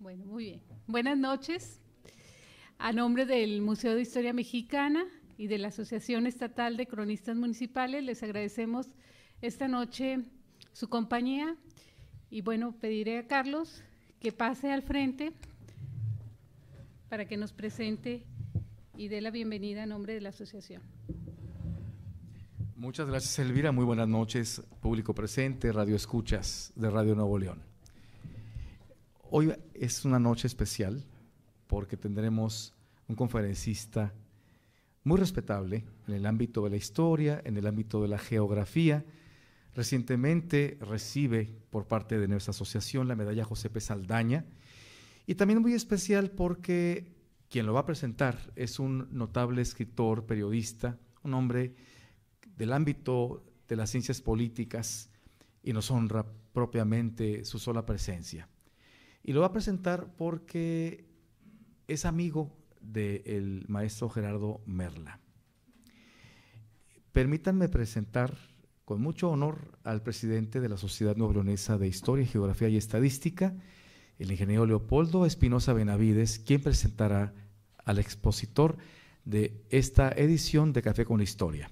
Bueno, muy bien. Buenas noches. A nombre del Museo de Historia Mexicana y de la Asociación Estatal de Cronistas Municipales, les agradecemos esta noche su compañía y bueno, pediré a Carlos que pase al frente para que nos presente y dé la bienvenida a nombre de la asociación. Muchas gracias, Elvira. Muy buenas noches, público presente, Radio Escuchas de Radio Nuevo León. Hoy es una noche especial porque tendremos un conferencista muy respetable en el ámbito de la historia, en el ámbito de la geografía. Recientemente recibe por parte de nuestra asociación la medalla José P. Saldaña. Y también muy especial porque quien lo va a presentar es un notable escritor, periodista, un hombre del ámbito de las ciencias políticas y nos honra propiamente su sola presencia. Y lo va a presentar porque es amigo del maestro Gerardo Merla. Permítanme presentar con mucho honor al presidente de la Sociedad Leonesa de Historia, Geografía y Estadística, el ingeniero Leopoldo Espinosa Benavides, quien presentará al expositor de esta edición de Café con la Historia.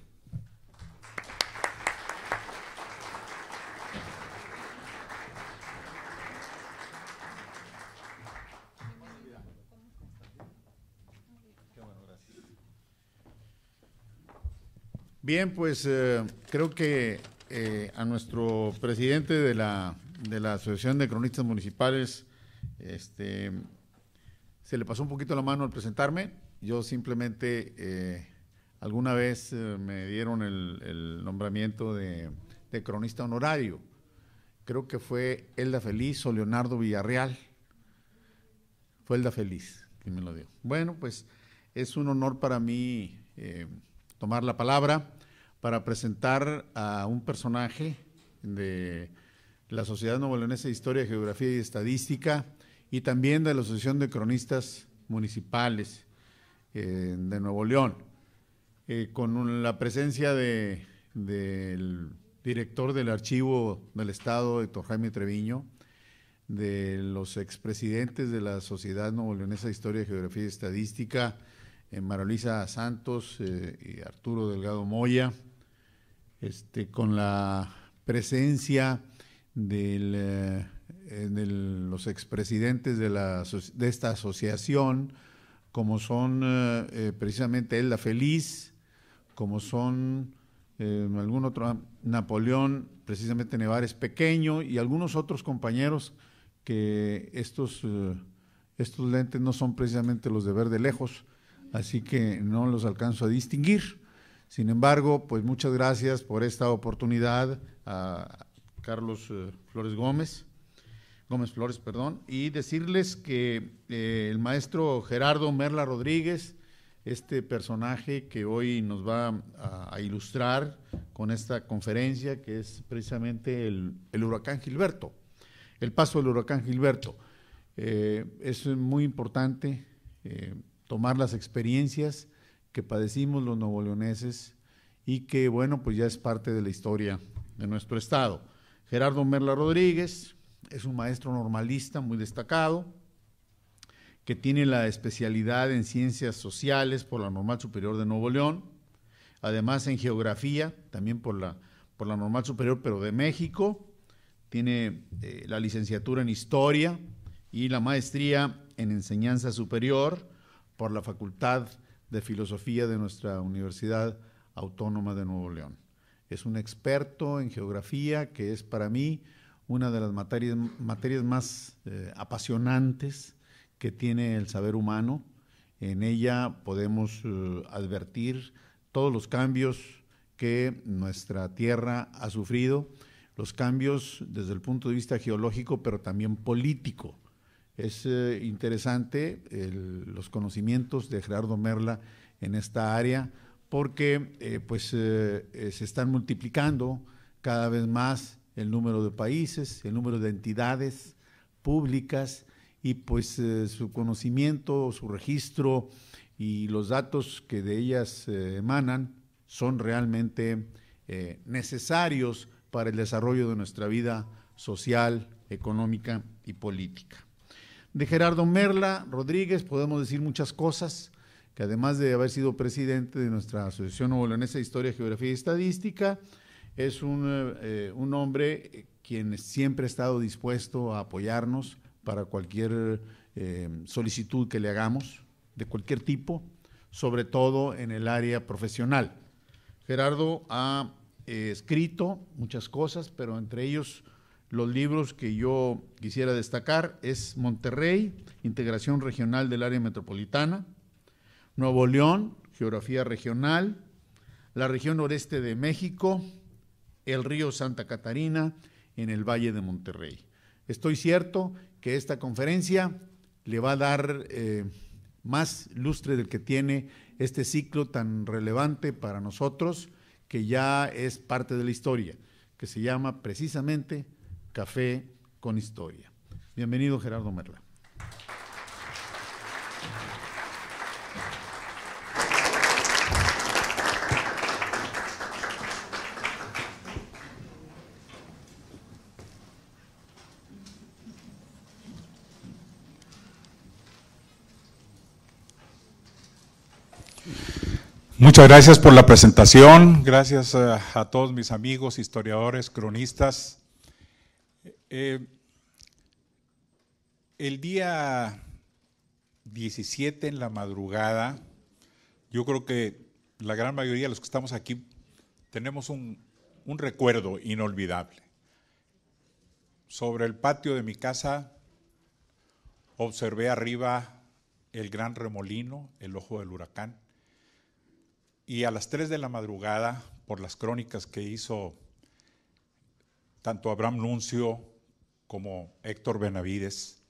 Bien, pues eh, creo que eh, a nuestro presidente de la, Asociación de Cronistas Municipales, este, se le pasó un poquito la mano al presentarme. Yo simplemente eh, alguna vez me dieron el, nombramiento de, de, cronista honorario. Creo que fue Elda Feliz o Leonardo Villarreal. Fue Elda Feliz quien me lo dio. Bueno, pues es un honor para mí tomar la palabra para presentar a un personaje de la Sociedad Nuevo Leonesa de Historia, Geografía y Estadística y también de la Asociación de Cronistas Municipales eh, de Nuevo León, eh, con la presencia del director del Archivo del Estado, Héctor Jaime Treviño, de los expresidentes de la Sociedad Nuevo Leonesa de Historia, Geografía y Estadística, eh, Marolisa Santos eh, y Arturo Delgado Moya, este, con la presencia de eh, los expresidentes de, esta asociación, como son precisamente Elda Feliz, como son algún otro, ah, Napoleón, precisamente Nevares Pequeño y algunos otros compañeros que estos, estos lentes no son precisamente los de ver de lejos, así que no los alcanzo a distinguir. Sin embargo, pues muchas gracias por esta oportunidad a Carlos eh, Flores Gómez, Gómez Flores, perdón, y decirles que eh, el maestro Gerardo Merla Rodríguez, este personaje que hoy nos va a, ilustrar con esta conferencia, que es precisamente el, huracán Gilberto, el paso del huracán Gilberto. Eh, es muy importante tomar las experiencias que padecimos los Nuevo Leoneses y que, bueno, pues ya es parte de la historia de nuestro Estado. Gerardo Merla Rodríguez es un maestro normalista muy destacado, que tiene la especialidad en ciencias sociales por la Normal Superior de Nuevo León, además en geografía, también por la, Normal Superior, pero de México, tiene eh, la licenciatura en historia y la maestría en enseñanza superior por la Facultad de Filosofía de nuestra Universidad Autónoma de Nuevo León. Es un experto en geografía que es para mí una de las materias, más eh, apasionantes que tiene el saber humano. En ella podemos eh, advertir todos los cambios que nuestra tierra ha sufrido, los cambios desde el punto de vista geológico, pero también político es eh, interesante los conocimientos de Gerardo Merla en esta área porque eh, pues, eh, se están multiplicando cada vez más el número de países, el número de entidades públicas y pues su conocimiento, su registro y los datos que de ellas emanan son realmente necesarios para el desarrollo de nuestra vida social, económica y política. De Gerardo Merla Rodríguez podemos decir muchas cosas, que además de haber sido presidente de nuestra Asociación Leonesa de Historia, Geografía y Estadística, es un, eh, hombre eh, quien siempre ha estado dispuesto a apoyarnos para cualquier eh, solicitud que le hagamos, de cualquier tipo, sobre todo en el área profesional. Gerardo ha escrito muchas cosas, pero entre ellos los libros que yo quisiera destacar es Monterrey, Integración Regional del Área Metropolitana, Nuevo León, Geografía Regional, la región noreste de México, el río Santa Catarina, en el Valle de Monterrey. Estoy cierto que esta conferencia le va a dar eh, más lustre del que tiene este ciclo tan relevante para nosotros, que ya es parte de la historia, que se llama precisamente Café con Historia. Bienvenido Gerardo Merla. Muchas gracias por la presentación, gracias a, todos mis amigos, historiadores, cronistas, eh, el día 17 en la madrugada, yo creo que la gran mayoría de los que estamos aquí tenemos un, un recuerdo inolvidable. Sobre el patio de mi casa observé arriba el gran remolino, el ojo del huracán, y a las 3 de la madrugada, por las crónicas que hizo tanto Abraham Nuncio como Héctor Benavides,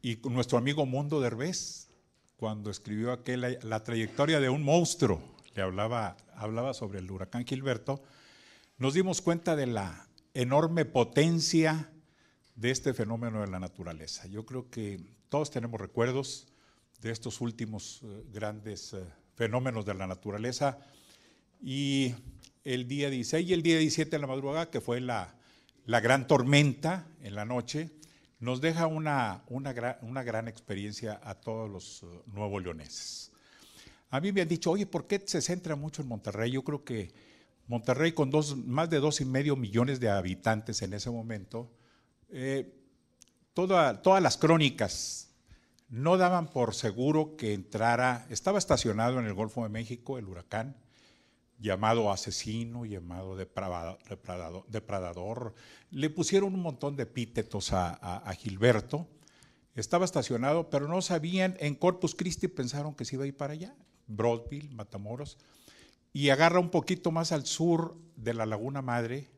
y nuestro amigo Mundo Derbez, cuando escribió aquel, la, trayectoria de un monstruo, le hablaba, hablaba sobre el huracán Gilberto, nos dimos cuenta de la enorme potencia de este fenómeno de la naturaleza. Yo creo que todos tenemos recuerdos de estos últimos eh, grandes eh, fenómenos de la naturaleza y el día 16 y el día 17 de la madrugada, que fue la, la gran tormenta en la noche nos deja una, una gran experiencia a todos los eh, nuevos leoneses. A mí me han dicho, oye, ¿por qué se centra mucho en Monterrey? Yo creo que Monterrey, con dos, más de dos y medio millones de habitantes en ese momento, eh, todas las crónicas no daban por seguro que entrara, estaba estacionado en el Golfo de México el huracán, llamado asesino, llamado depravado, depredador. Le pusieron un montón de epítetos a, Gilberto. Estaba estacionado, pero no sabían, en Corpus Christi pensaron que se iba a ir para allá, Broadville, Matamoros, y agarra un poquito más al sur de la Laguna Madre,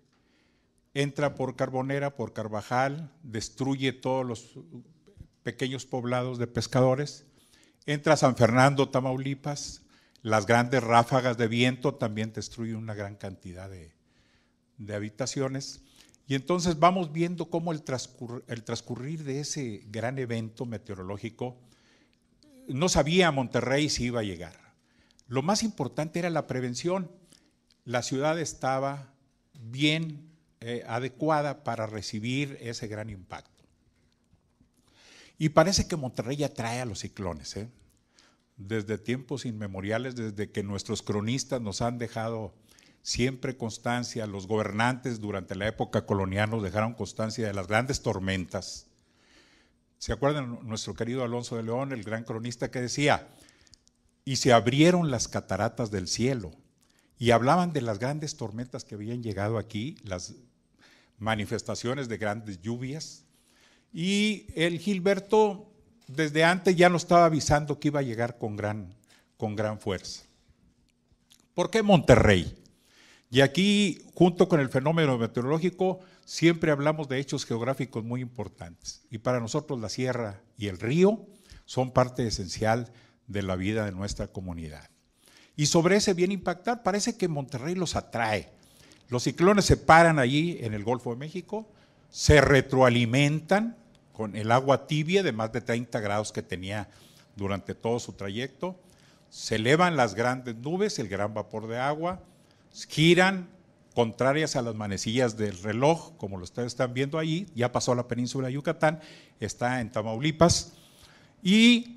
entra por Carbonera, por Carvajal, destruye todos los pequeños poblados de pescadores, entra a San Fernando, Tamaulipas, las grandes ráfagas de viento también destruyen una gran cantidad de, habitaciones. Y entonces vamos viendo cómo el, transcurrir de ese gran evento meteorológico, no sabía Monterrey si iba a llegar. Lo más importante era la prevención. La ciudad estaba bien eh, adecuada para recibir ese gran impacto. Y parece que Monterrey atrae a los ciclones. ¿eh? desde tiempos inmemoriales, desde que nuestros cronistas nos han dejado siempre constancia, los gobernantes durante la época colonial nos dejaron constancia de las grandes tormentas. ¿Se acuerdan nuestro querido Alonso de León, el gran cronista que decía, y se abrieron las cataratas del cielo? Y hablaban de las grandes tormentas que habían llegado aquí, las manifestaciones de grandes lluvias. Y el Gilberto desde antes ya nos estaba avisando que iba a llegar con gran, con gran fuerza. ¿Por qué Monterrey? Y aquí, junto con el fenómeno meteorológico, siempre hablamos de hechos geográficos muy importantes. Y para nosotros la sierra y el río son parte esencial de la vida de nuestra comunidad. Y sobre ese bien impactar, parece que Monterrey los atrae. Los ciclones se paran allí en el Golfo de México, se retroalimentan con el agua tibia de más de 30 grados que tenía durante todo su trayecto. Se elevan las grandes nubes, el gran vapor de agua, giran contrarias a las manecillas del reloj, como lo ustedes están viendo allí. ya pasó la península de Yucatán, está en Tamaulipas, y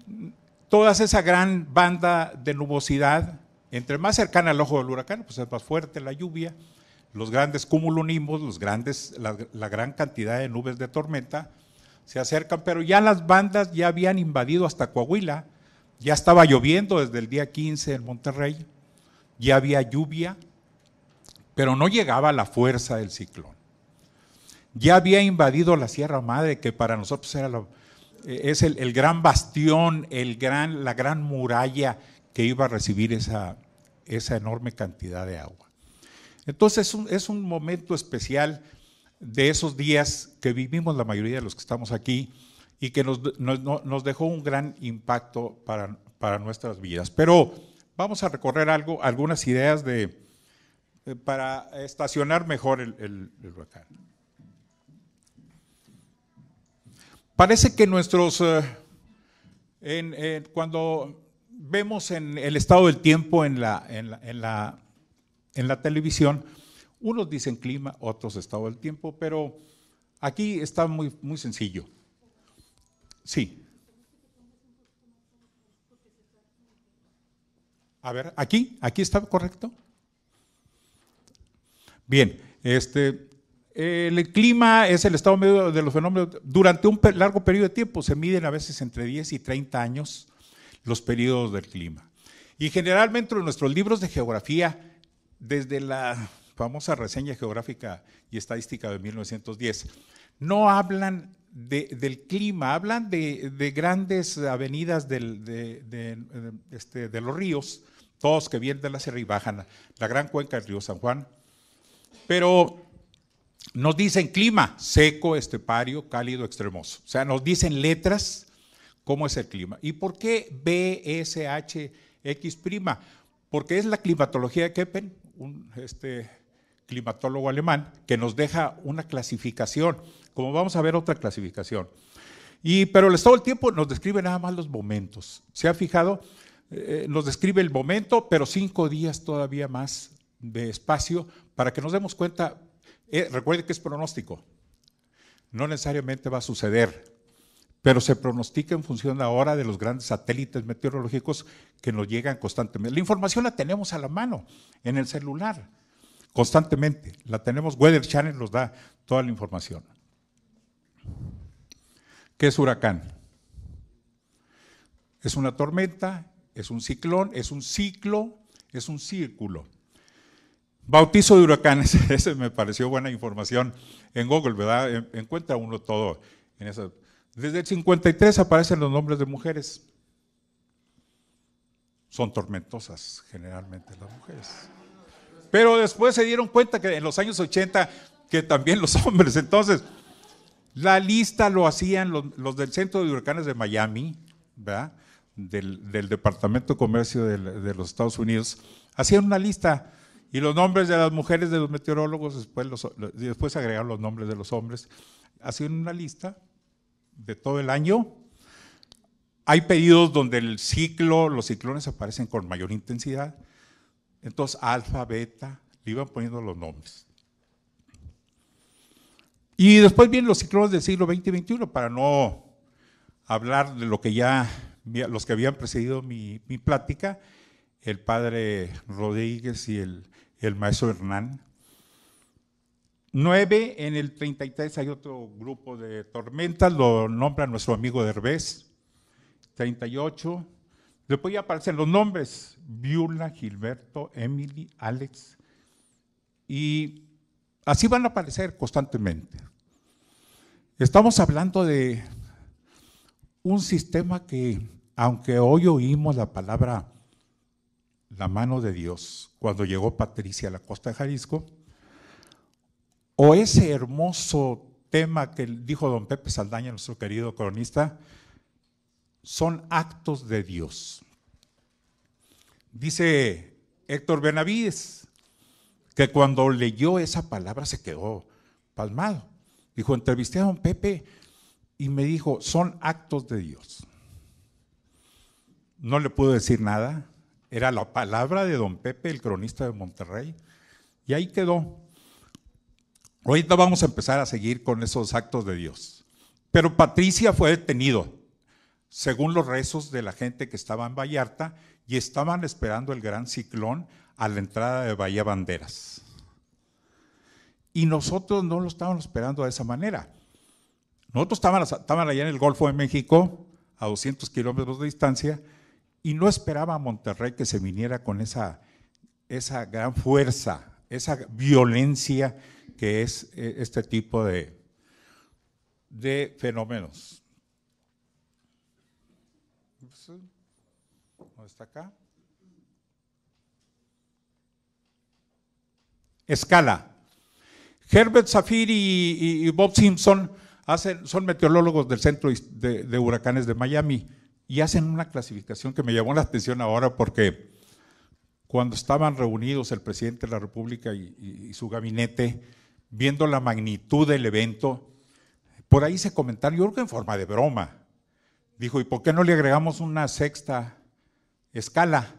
toda esa gran banda de nubosidad, entre más cercana al ojo del huracán, pues es más fuerte la lluvia, los grandes cúmulos los grandes, la gran cantidad de nubes de tormenta, se acercan, pero ya las bandas ya habían invadido hasta Coahuila, ya estaba lloviendo desde el día 15 en Monterrey, ya había lluvia, pero no llegaba la fuerza del ciclón. Ya había invadido la Sierra Madre, que para nosotros era eh, es el, gran bastión, el gran, la gran muralla que iba a recibir esa, esa enorme cantidad de agua. Entonces es un, es un momento especial de esos días que vivimos la mayoría de los que estamos aquí y que nos, nos, dejó un gran impacto para, para, nuestras vidas. Pero vamos a recorrer algo, algunas ideas de, eh, para estacionar mejor el, el, huracán. Parece que nuestros, eh, cuando vemos en el estado del tiempo en la, en la, en la televisión, unos dicen clima, otros estado del tiempo, pero aquí está muy, muy sencillo. Sí. A ver, aquí, aquí está correcto. Bien, este, el clima es el estado medio de los fenómenos. Durante un largo periodo de tiempo se miden a veces entre 10 y 30 años los periodos del clima. Y generalmente en nuestros libros de geografía, desde la famosa reseña geográfica y estadística de 1910, no hablan del clima, hablan de, grandes avenidas este, de, los ríos, todos que vienen de la sierra y bajan la gran cuenca del río San Juan, pero nos dicen clima seco, estepario, cálido, extremoso. O sea, nos dicen letras cómo es el clima. ¿Y por qué BSHX'? Porque es la climatología de Keppen, un, este, climatólogo alemán, que nos deja una clasificación, como vamos a ver otra clasificación. Y, pero estado del tiempo nos describe nada más los momentos. ¿Se ha fijado? Eh, eh, nos describe el momento, pero cinco días todavía más de espacio para que nos demos cuenta. Eh, recuerde que es pronóstico. No necesariamente va a suceder, pero se pronostica en función ahora de los grandes satélites meteorológicos que nos llegan constantemente. La información la tenemos a la mano, en el celular constantemente. La tenemos, Weather Channel nos da toda la información. ¿Qué es huracán? Es una tormenta, es un ciclón, es un ciclo, es un círculo. Bautizo de huracanes, Ese me pareció buena información en Google, ¿verdad? Encuentra uno todo en Desde el 53 aparecen los nombres de mujeres. Son tormentosas generalmente las mujeres. Pero después se dieron cuenta que en los años 80, que también los hombres, entonces, la lista lo hacían los, del Centro de Huracanes de Miami, ¿verdad? Del, Departamento de Comercio de, los Estados Unidos, hacían una lista y los nombres de las mujeres de los meteorólogos, después, los, después agregaron los nombres de los hombres, hacían una lista de todo el año. Hay periodos donde el ciclo, los ciclones aparecen con mayor intensidad, entonces, alfa, beta, le iban poniendo los nombres. Y después vienen los ciclones del siglo XX y XXI, para no hablar de lo que ya, los que habían precedido mi, plática, el padre Rodríguez y el, maestro Hernán. Nueve, en el 33 hay otro grupo de tormentas, lo nombra nuestro amigo Derbez. 38, Después podía aparecer los nombres, Viula, Gilberto, Emily, Alex, y así van a aparecer constantemente. Estamos hablando de un sistema que, aunque hoy oímos la palabra la mano de Dios, cuando llegó Patricia a la costa de Jalisco, o ese hermoso tema que dijo don Pepe Saldaña, nuestro querido cronista, son actos de Dios. Dice Héctor Benavides que cuando leyó esa palabra se quedó palmado. Dijo, entrevisté a don Pepe y me dijo, son actos de Dios. No le puedo decir nada, era la palabra de don Pepe, el cronista de Monterrey, y ahí quedó. Ahorita vamos a empezar a seguir con esos actos de Dios. Pero Patricia fue detenido según los rezos de la gente que estaba en Vallarta y estaban esperando el gran ciclón a la entrada de Bahía Banderas. Y nosotros no lo estábamos esperando de esa manera. Nosotros estábamos, allá en el Golfo de México, a 200 kilómetros de distancia, y no esperaba a Monterrey que se viniera con esa, esa gran fuerza, esa violencia que es eh, este tipo de, de fenómenos. está acá? Escala. Herbert Zafir y, Bob Simpson hacen, son meteorólogos del Centro de, Huracanes de Miami y hacen una clasificación que me llamó la atención ahora porque cuando estaban reunidos el presidente de la República y, y su gabinete, viendo la magnitud del evento, por ahí se comentaron, yo creo en forma de broma, dijo, ¿y por qué no le agregamos una sexta escala,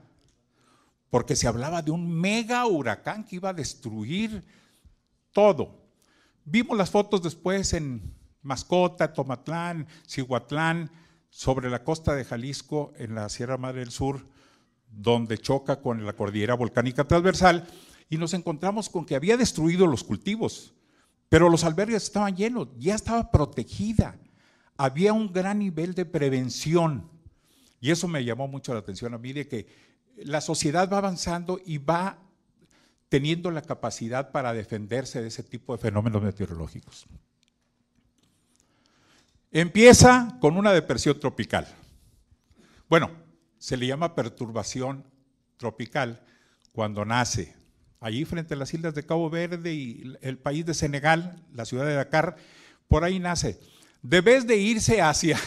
porque se hablaba de un mega huracán que iba a destruir todo. Vimos las fotos después en Mascota, Tomatlán, Cihuatlán, sobre la costa de Jalisco, en la Sierra Madre del Sur, donde choca con la cordillera volcánica transversal, y nos encontramos con que había destruido los cultivos, pero los albergues estaban llenos, ya estaba protegida, había un gran nivel de prevención. Y eso me llamó mucho la atención a mí, de que la sociedad va avanzando y va teniendo la capacidad para defenderse de ese tipo de fenómenos meteorológicos. Empieza con una depresión tropical. Bueno, se le llama perturbación tropical cuando nace. Allí frente a las islas de Cabo Verde y el país de Senegal, la ciudad de Dakar, por ahí nace. Debes de irse hacia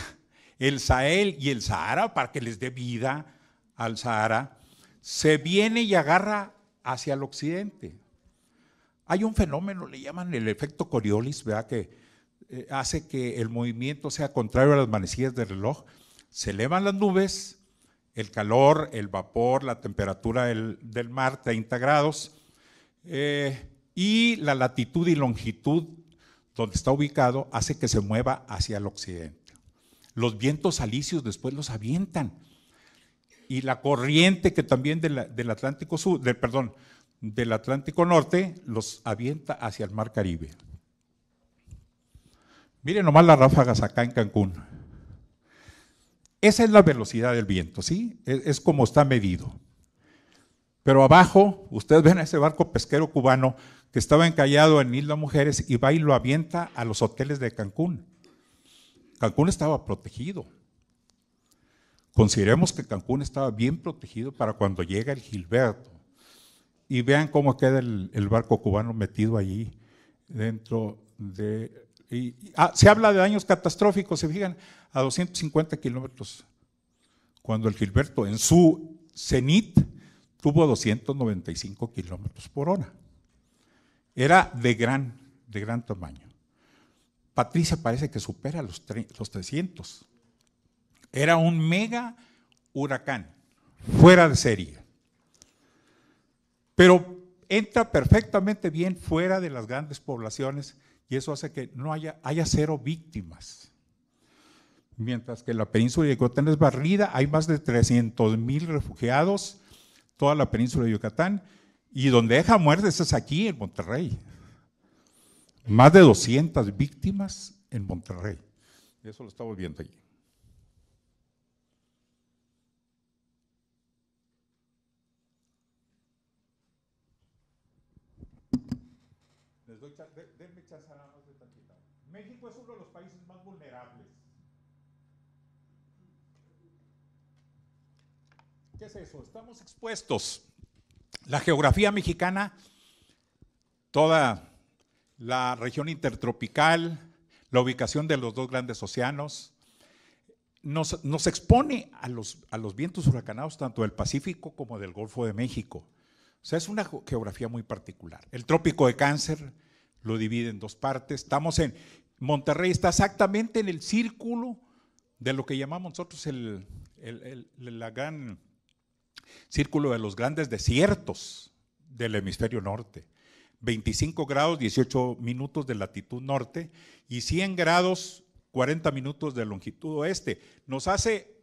el Sahel y el Sahara para que les dé vida al Sahara, se viene y agarra hacia el occidente. Hay un fenómeno, le llaman el efecto Coriolis, que eh, hace que el movimiento sea contrario a las manecillas del reloj. Se elevan las nubes, el calor, el vapor, la temperatura del, mar, 30 grados, eh, y la latitud y longitud donde está ubicado hace que se mueva hacia el occidente los vientos alisios después los avientan. Y la corriente que también del Atlántico Sur, del, perdón, del Atlántico Norte los avienta hacia el Mar Caribe. Miren nomás las ráfagas acá en Cancún. Esa es la velocidad del viento, ¿sí? Es, es como está medido. Pero abajo, ustedes ven a ese barco pesquero cubano que estaba encallado en Isla Mujeres y va y lo avienta a los hoteles de Cancún. Cancún estaba protegido. Consideremos que Cancún estaba bien protegido para cuando llega el Gilberto. Y vean cómo queda el, barco cubano metido allí dentro de... Y, ah, se habla de daños catastróficos, se fijan, a 250 kilómetros, cuando el Gilberto en su cenit tuvo 295 kilómetros por hora. Era de gran, de gran tamaño. Patricia parece que supera los, 300. Era un mega huracán, fuera de serie. Pero entra perfectamente bien fuera de las grandes poblaciones y eso hace que no haya, haya cero víctimas. Mientras que la península de Yucatán es barrida, hay más de 300 mil refugiados, toda la península de Yucatán, y donde deja muertes es aquí, en Monterrey más de 200 víctimas en Monterrey. Eso lo estamos viendo allí. Les doy denme de México es uno de los países más vulnerables. ¿Qué es eso? Estamos expuestos. La geografía mexicana, toda la región intertropical, la ubicación de los dos grandes océanos, nos, expone a los, a los vientos huracanados tanto del Pacífico como del Golfo de México. O sea, es una geografía muy particular. El trópico de cáncer lo divide en dos partes. Estamos en Monterrey, está exactamente en el círculo de lo que llamamos nosotros el, gran círculo de los grandes desiertos del hemisferio norte. 25 grados 18 minutos de latitud norte y 100 grados 40 minutos de longitud oeste. Nos hace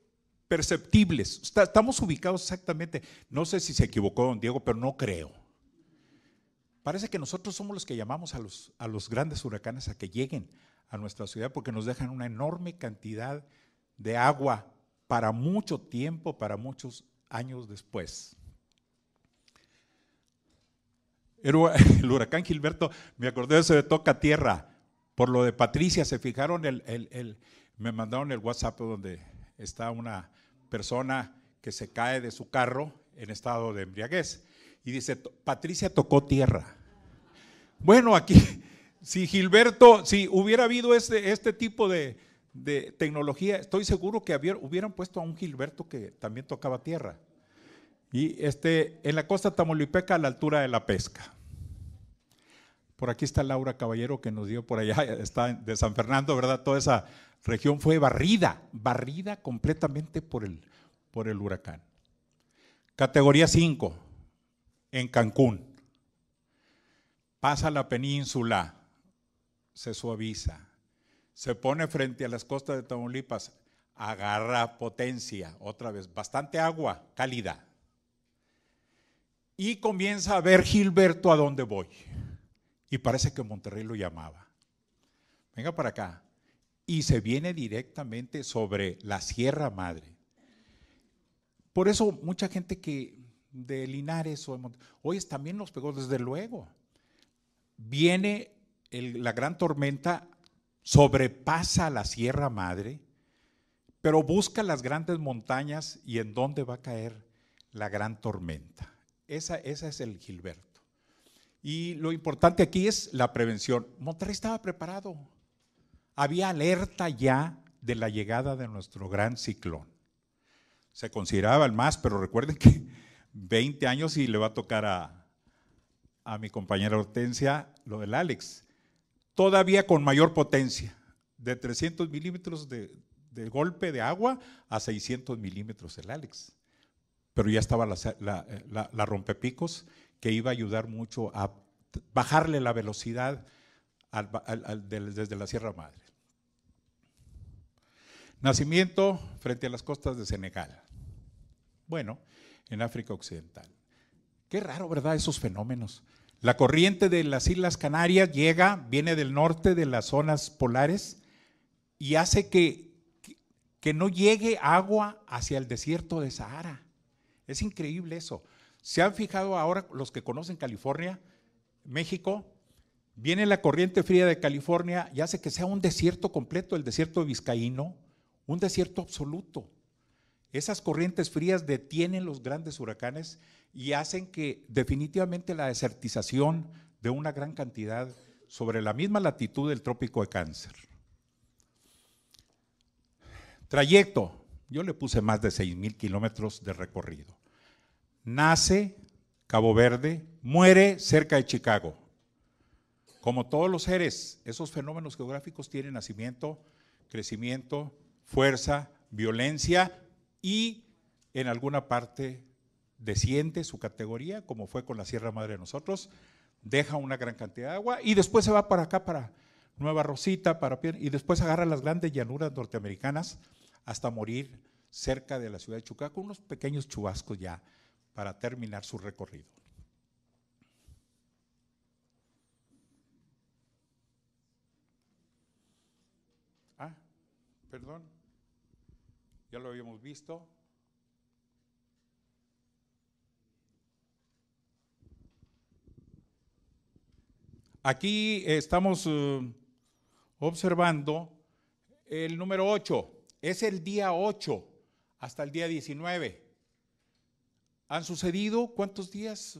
perceptibles. estamos ubicados exactamente. No sé si se equivocó don Diego, pero no creo. Parece que nosotros somos los que llamamos a los, a los grandes huracanes a que lleguen a nuestra ciudad porque nos dejan una enorme cantidad de agua para mucho tiempo, para muchos años después. el huracán Gilberto, me acordé de eso de Toca Tierra, por lo de Patricia, se fijaron, el, el, me mandaron el WhatsApp donde está una persona que se cae de su carro en estado de embriaguez. Y dice, Patricia tocó tierra. Bueno, aquí, si Gilberto, si hubiera habido este, este tipo de, tecnología, estoy seguro que hubieran puesto a un Gilberto que también tocaba tierra. Y este, en la costa tamaulipeca, a la altura de la pesca. Por aquí está Laura Caballero que nos dio por allá, está de San Fernando, ¿verdad? Toda esa región fue barrida, barrida completamente por el, por el huracán. Categoría 5, en Cancún. Pasa la península, se suaviza, se pone frente a las costas de Tamaulipas, agarra potencia, otra vez, bastante agua cálida, y comienza a ver Gilberto a dónde voy. Y parece que Monterrey lo llamaba. Venga para acá. Y se viene directamente sobre la Sierra Madre. Por eso mucha gente que de Linares o de Monterrey, también nos pegó desde luego. Viene la gran tormenta, sobrepasa la Sierra Madre, pero busca las grandes montañas y en dónde va a caer la gran tormenta. Esa, es el Gilberto. Y lo importante aquí es la prevención. Monterrey estaba preparado. Había alerta ya de la llegada de nuestro gran ciclón. Se consideraba el más, pero recuerden que 20 años y le va a tocar a, mi compañera Hortensia lo del Alex. Todavía con mayor potencia, de 300 milímetros de, de golpe de agua a 600 milímetros el Alex pero ya estaba la, rompepicos que iba a ayudar mucho a bajarle la velocidad desde la Sierra Madre. Nacimiento frente a las costas de Senegal. Bueno, en África Occidental. Qué raro, ¿verdad? Esos fenómenos. La corriente de las Islas Canarias llega, viene del norte de las zonas polares y hace que, que no llegue agua hacia el desierto de Sahara. Es increíble eso. ¿Se han fijado ahora los que conocen California, México? Viene la corriente fría de California y hace que sea un desierto completo, el desierto vizcaíno, un desierto absoluto. Esas corrientes frías detienen los grandes huracanes y hacen que definitivamente la desertización de una gran cantidad sobre la misma latitud del trópico de cáncer. Trayecto. Yo le puse más de mil kilómetros de recorrido nace Cabo Verde, muere cerca de Chicago. Como todos los seres, esos fenómenos geográficos tienen nacimiento, crecimiento, fuerza, violencia y en alguna parte desciende su categoría, como fue con la Sierra Madre de nosotros, deja una gran cantidad de agua y después se va para acá, para Nueva Rosita, para y después agarra las grandes llanuras norteamericanas hasta morir cerca de la ciudad de Chucaco, unos pequeños chubascos ya para terminar su recorrido. Ah, perdón, ya lo habíamos visto. Aquí eh, estamos eh, observando el número 8. Es el día 8 hasta el día 19. Han sucedido cuántos días?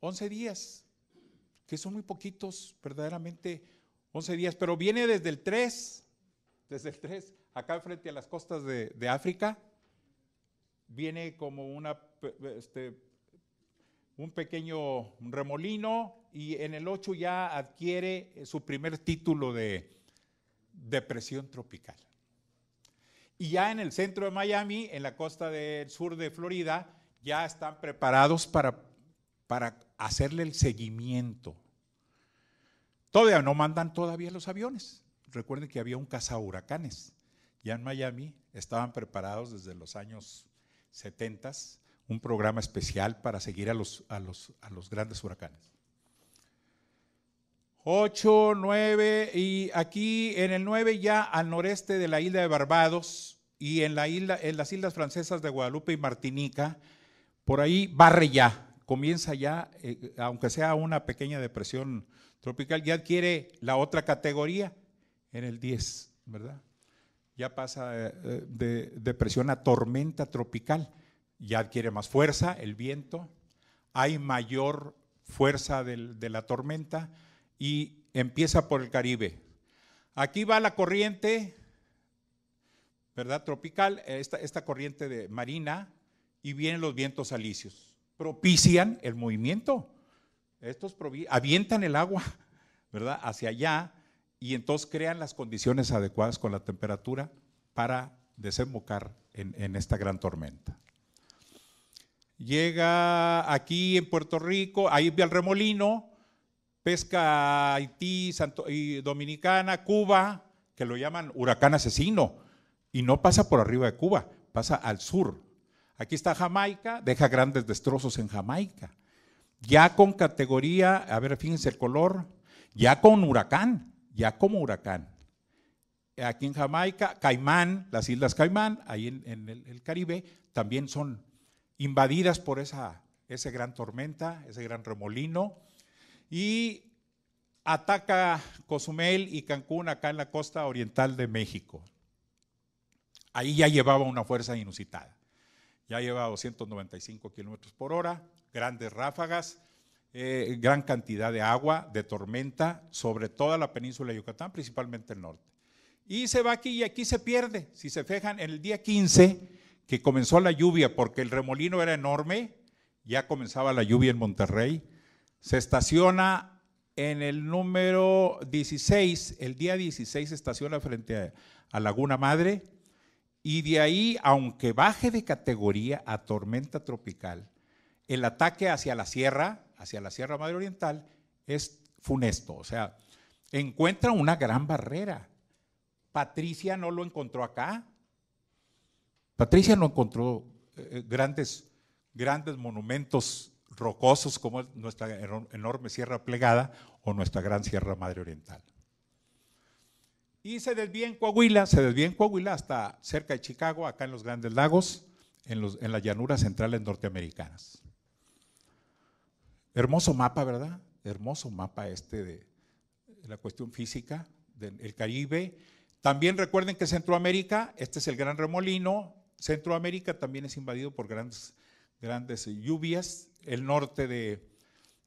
11 días, que son muy poquitos, verdaderamente 11 días, pero viene desde el 3, desde el 3, acá frente a las costas de, África, viene como una, este, un pequeño remolino y en el 8 ya adquiere su primer título de depresión tropical. Y ya en el centro de Miami, en la costa del sur de Florida, ya están preparados para, para hacerle el seguimiento. Todavía no mandan todavía los aviones. Recuerden que había un caza huracanes, Ya en Miami estaban preparados desde los años 70 un programa especial para seguir a los, los, a los grandes huracanes. 8, 9 y aquí en el 9 ya al noreste de la isla de Barbados y en, la isla, en las islas francesas de Guadalupe y Martinica, por ahí barre ya, comienza ya, eh, aunque sea una pequeña depresión tropical, ya adquiere la otra categoría en el 10, ¿verdad? Ya pasa eh, de depresión a tormenta tropical, ya adquiere más fuerza el viento, hay mayor fuerza de la tormenta, y empieza por el Caribe. Aquí va la corriente, ¿verdad? Tropical, eh, esta, esta corriente de marina, y vienen los vientos alisios. Propician el movimiento. Estos avientan el agua, ¿verdad? Hacia allá y entonces crean las condiciones adecuadas con la temperatura para desembocar en, en esta gran tormenta. Llega aquí en Puerto Rico, ahí ve el remolino, pesca Haití, Santo, y Dominicana, Cuba, que lo llaman huracán asesino, y no pasa por arriba de Cuba, pasa al sur. Aquí está Jamaica, deja grandes destrozos en Jamaica. Ya con categoría, a ver, fíjense el color, ya con huracán, ya como huracán. Aquí en Jamaica, Caimán, las Islas Caimán, ahí en, el, Caribe, también son invadidas por esa, esa gran tormenta, ese gran remolino y ataca Cozumel y Cancún acá en la costa oriental de México. Ahí ya llevaba una fuerza inusitada. Ya llevaba 295 kilómetros por hora, grandes ráfagas, eh, gran cantidad de agua, de tormenta, sobre toda la península de Yucatán, principalmente el norte. Y se va aquí y aquí se pierde. Si se fijan, en el día 15, que comenzó la lluvia, porque el remolino era enorme, ya comenzaba la lluvia en Monterrey, se estaciona en el número 16, el día 16 se estaciona frente a, Laguna Madre y de ahí, aunque baje de categoría a tormenta tropical, el ataque hacia la sierra, hacia la Sierra Madre Oriental, es funesto. O sea, encuentra una gran barrera. Patricia no lo encontró acá. Patricia no encontró eh, eh, grandes, grandes monumentos rocosos como nuestra enorme Sierra Plegada o nuestra gran Sierra Madre Oriental. Y se desvía en Coahuila, se desvía en Coahuila hasta cerca de Chicago, acá en los Grandes Lagos, en, los, en las llanuras centrales norteamericanas. Hermoso mapa, ¿verdad? Hermoso mapa este de, la cuestión física del Caribe. También recuerden que Centroamérica, este es el Gran Remolino, Centroamérica también es invadido por grandes grandes lluvias. El norte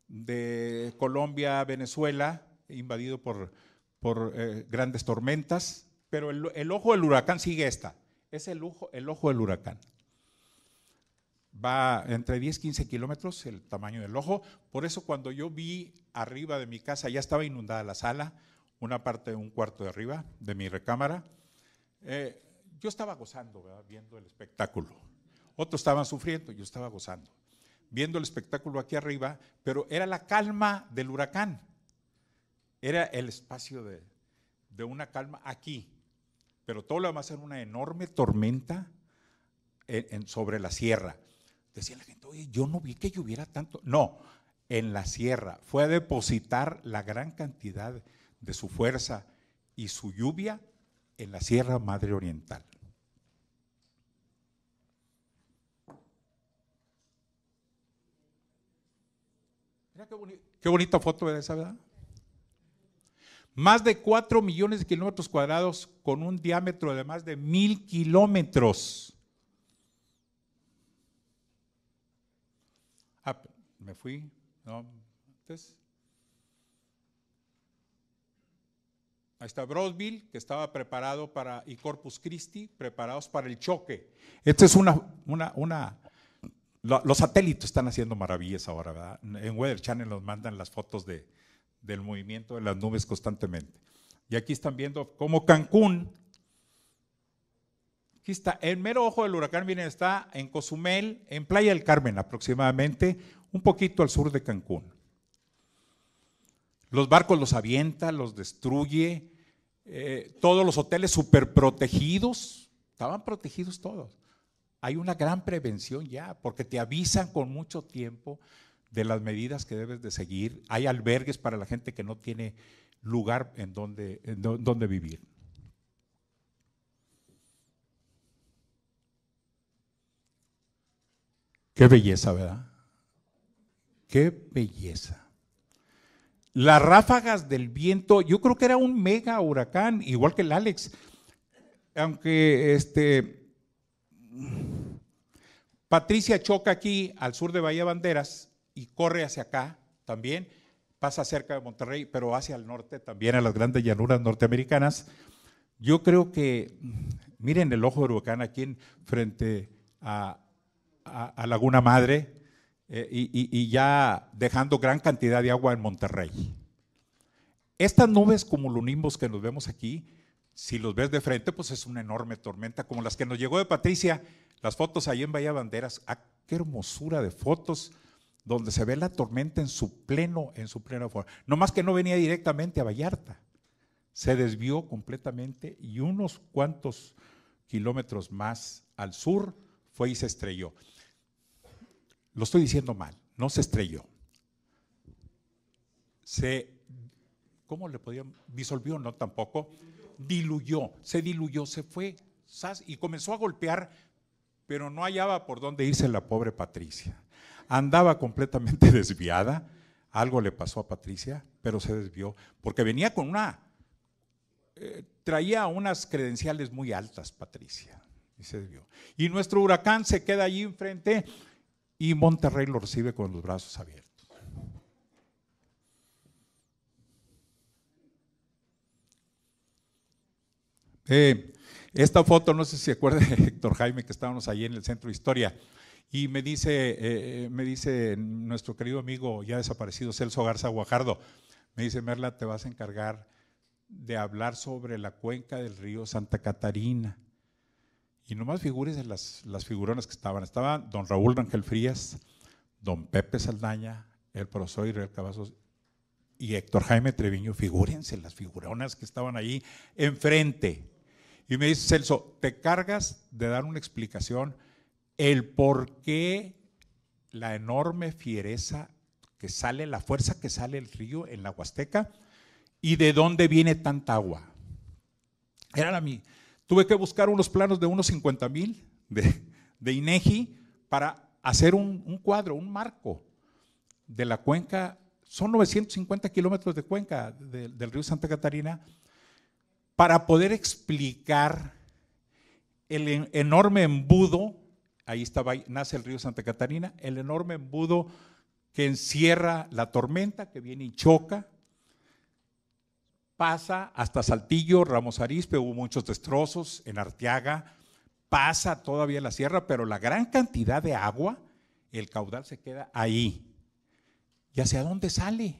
de, Colombia, Venezuela, invadido por, eh, grandes tormentas, pero el, ojo del huracán sigue esta, es el ojo, del huracán. Va entre 10 y 15 kilómetros el tamaño del ojo, por eso cuando yo vi arriba de mi casa, ya estaba inundada la sala, una parte de un cuarto de arriba de mi recámara, eh, yo estaba gozando, viendo el espectáculo. Otros estaban sufriendo, yo estaba gozando, viendo el espectáculo aquí arriba, pero era la calma del huracán. Era el espacio de, una calma aquí, pero todo lo demás era una enorme tormenta sobre la sierra. Decía la gente, oye, yo no vi que lloviera tanto. No, en la sierra fue a depositar la gran cantidad de su fuerza y su lluvia en la Sierra Madre Oriental. qué, bonita foto de esa, ¿verdad? Más de 4 millones de kilómetros cuadrados con un diámetro de más de mil kilómetros. Ah, me fui. No, Ahí está Broadville, que estaba preparado para, y Corpus Christi, preparados para el choque. Esta es una, una, los satélites están haciendo maravillas ahora, ¿verdad? En Weather Channel nos mandan las fotos de, del movimiento de las nubes constantemente. Y aquí están viendo cómo Cancún, aquí está, el mero ojo del huracán viene, está en Cozumel, en Playa del Carmen aproximadamente, un poquito al sur de Cancún. Los barcos los avienta, los destruye, eh, todos los hoteles súper protegidos, estaban protegidos todos hay una gran prevención ya, porque te avisan con mucho tiempo de las medidas que debes de seguir. Hay albergues para la gente que no tiene lugar en donde, donde vivir. Qué belleza, ¿verdad? Qué belleza. Las ráfagas del viento, yo creo que era un mega huracán, igual que el Alex. Aunque este Patricia choca aquí al sur de Bahía Banderas y corre hacia acá también, pasa cerca de Monterrey, pero hacia el norte también, a las grandes llanuras norteamericanas. Yo creo que, miren el ojo de huracán aquí frente a, Laguna Madre eh, y, ya dejando gran cantidad de agua en Monterrey. Estas nubes como nimbos que nos vemos aquí si los ves de frente, pues es una enorme tormenta, como las que nos llegó de Patricia, las fotos ahí en Bahía Banderas, ah, qué hermosura de fotos, donde se ve la tormenta en su pleno, en su pleno forma. No más que no venía directamente a Vallarta, se desvió completamente y unos cuantos kilómetros más al sur fue y se estrelló. Lo estoy diciendo mal, no se estrelló. Se, ¿cómo le podían? Disolvió, no tampoco diluyó, se diluyó, se fue y comenzó a golpear, pero no hallaba por dónde irse la pobre Patricia. Andaba completamente desviada, algo le pasó a Patricia, pero se desvió, porque venía con una, eh, traía unas credenciales muy altas, Patricia, y se desvió. Y nuestro huracán se queda allí enfrente y Monterrey lo recibe con los brazos abiertos. Eh, esta foto, no sé si se acuerda Héctor Jaime, que estábamos allí en el Centro de Historia, y me dice, eh, eh, me dice nuestro querido amigo ya desaparecido Celso Garza Guajardo, me dice, Merla, te vas a encargar de hablar sobre la cuenca del río Santa Catarina. Y nomás figúrense las, las figuronas que estaban. estaban don Raúl Rangel Frías, don Pepe Saldaña, el profesor Israel Cavazos y Héctor Jaime Treviño. Figúrense las figuronas que estaban allí enfrente. Y me dice, Celso, te cargas de dar una explicación el por qué la enorme fiereza que sale, la fuerza que sale el río en la Huasteca y de dónde viene tanta agua. Era a mí. Tuve que buscar unos planos de unos 50 mil de, INEGI para hacer un, cuadro, un marco de la cuenca. Son 950 kilómetros de cuenca del río Santa Catarina para poder explicar el enorme embudo, ahí estaba, nace el río Santa Catarina, el enorme embudo que encierra la tormenta que viene y choca, pasa hasta Saltillo, Ramos Arispe, hubo muchos destrozos en Arteaga, pasa todavía la sierra, pero la gran cantidad de agua, el caudal se queda ahí. ¿Y hacia dónde sale?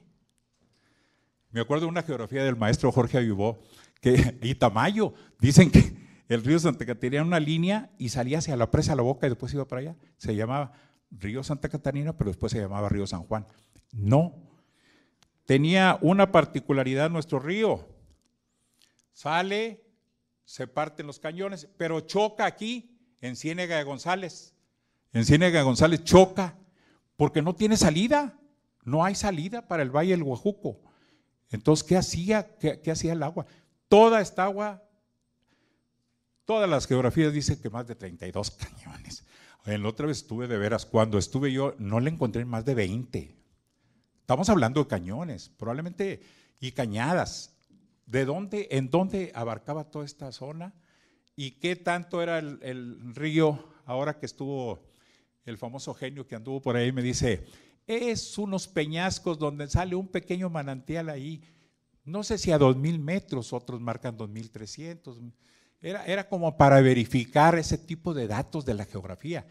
Me acuerdo de una geografía del maestro Jorge Ayubó, que, y Tamayo, dicen que el río Santa Catarina era una línea y salía hacia la presa a la boca y después iba para allá. Se llamaba río Santa Catarina, pero después se llamaba río San Juan. No. Tenía una particularidad nuestro río. Sale, se parten los cañones, pero choca aquí, en Ciénega de González. En Ciénega de González choca, porque no tiene salida. No hay salida para el Valle del Guajuco. Entonces, ¿qué hacía? qué hacía el agua? toda esta agua, todas las geografías dicen que más de 32 cañones. En la otra vez estuve de veras, cuando estuve yo, no le encontré más de 20. Estamos hablando de cañones, probablemente, y cañadas. ¿De dónde, en dónde abarcaba toda esta zona? ¿Y qué tanto era el, el río ahora que estuvo el famoso genio que anduvo por ahí? Me dice, es unos peñascos donde sale un pequeño manantial ahí no sé si a 2.000 metros, otros marcan 2.300. Era, era como para verificar ese tipo de datos de la geografía.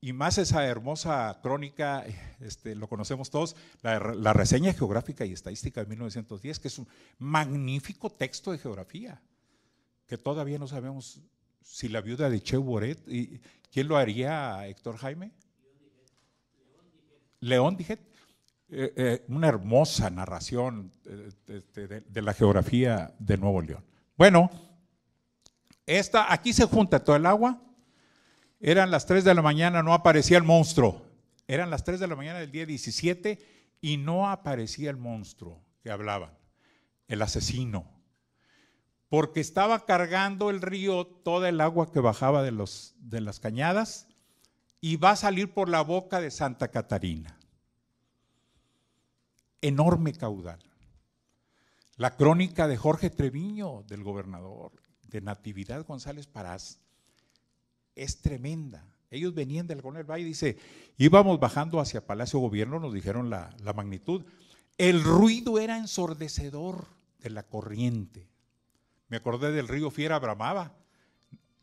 Y más esa hermosa crónica, este, lo conocemos todos, la, reseña geográfica y estadística de 1910, que es un magnífico texto de geografía, que todavía no sabemos si la viuda de Che y, ¿quién lo haría, Héctor Jaime? León Dijet. Eh, eh, una hermosa narración eh, este, de, la geografía de Nuevo León. Bueno, esta, aquí se junta todo el agua. Eran las 3 de la mañana, no aparecía el monstruo. Eran las 3 de la mañana del día 17 y no aparecía el monstruo que hablaban, el asesino, porque estaba cargando el río toda el agua que bajaba de, los, de las cañadas y va a salir por la boca de Santa Catarina enorme caudal. La crónica de Jorge Treviño, del gobernador, de Natividad González Parás, es tremenda. Ellos venían del Conel Valle y dice, íbamos bajando hacia Palacio Gobierno, nos dijeron la, magnitud. El ruido era ensordecedor de la corriente. Me acordé del río Fiera Bramaba.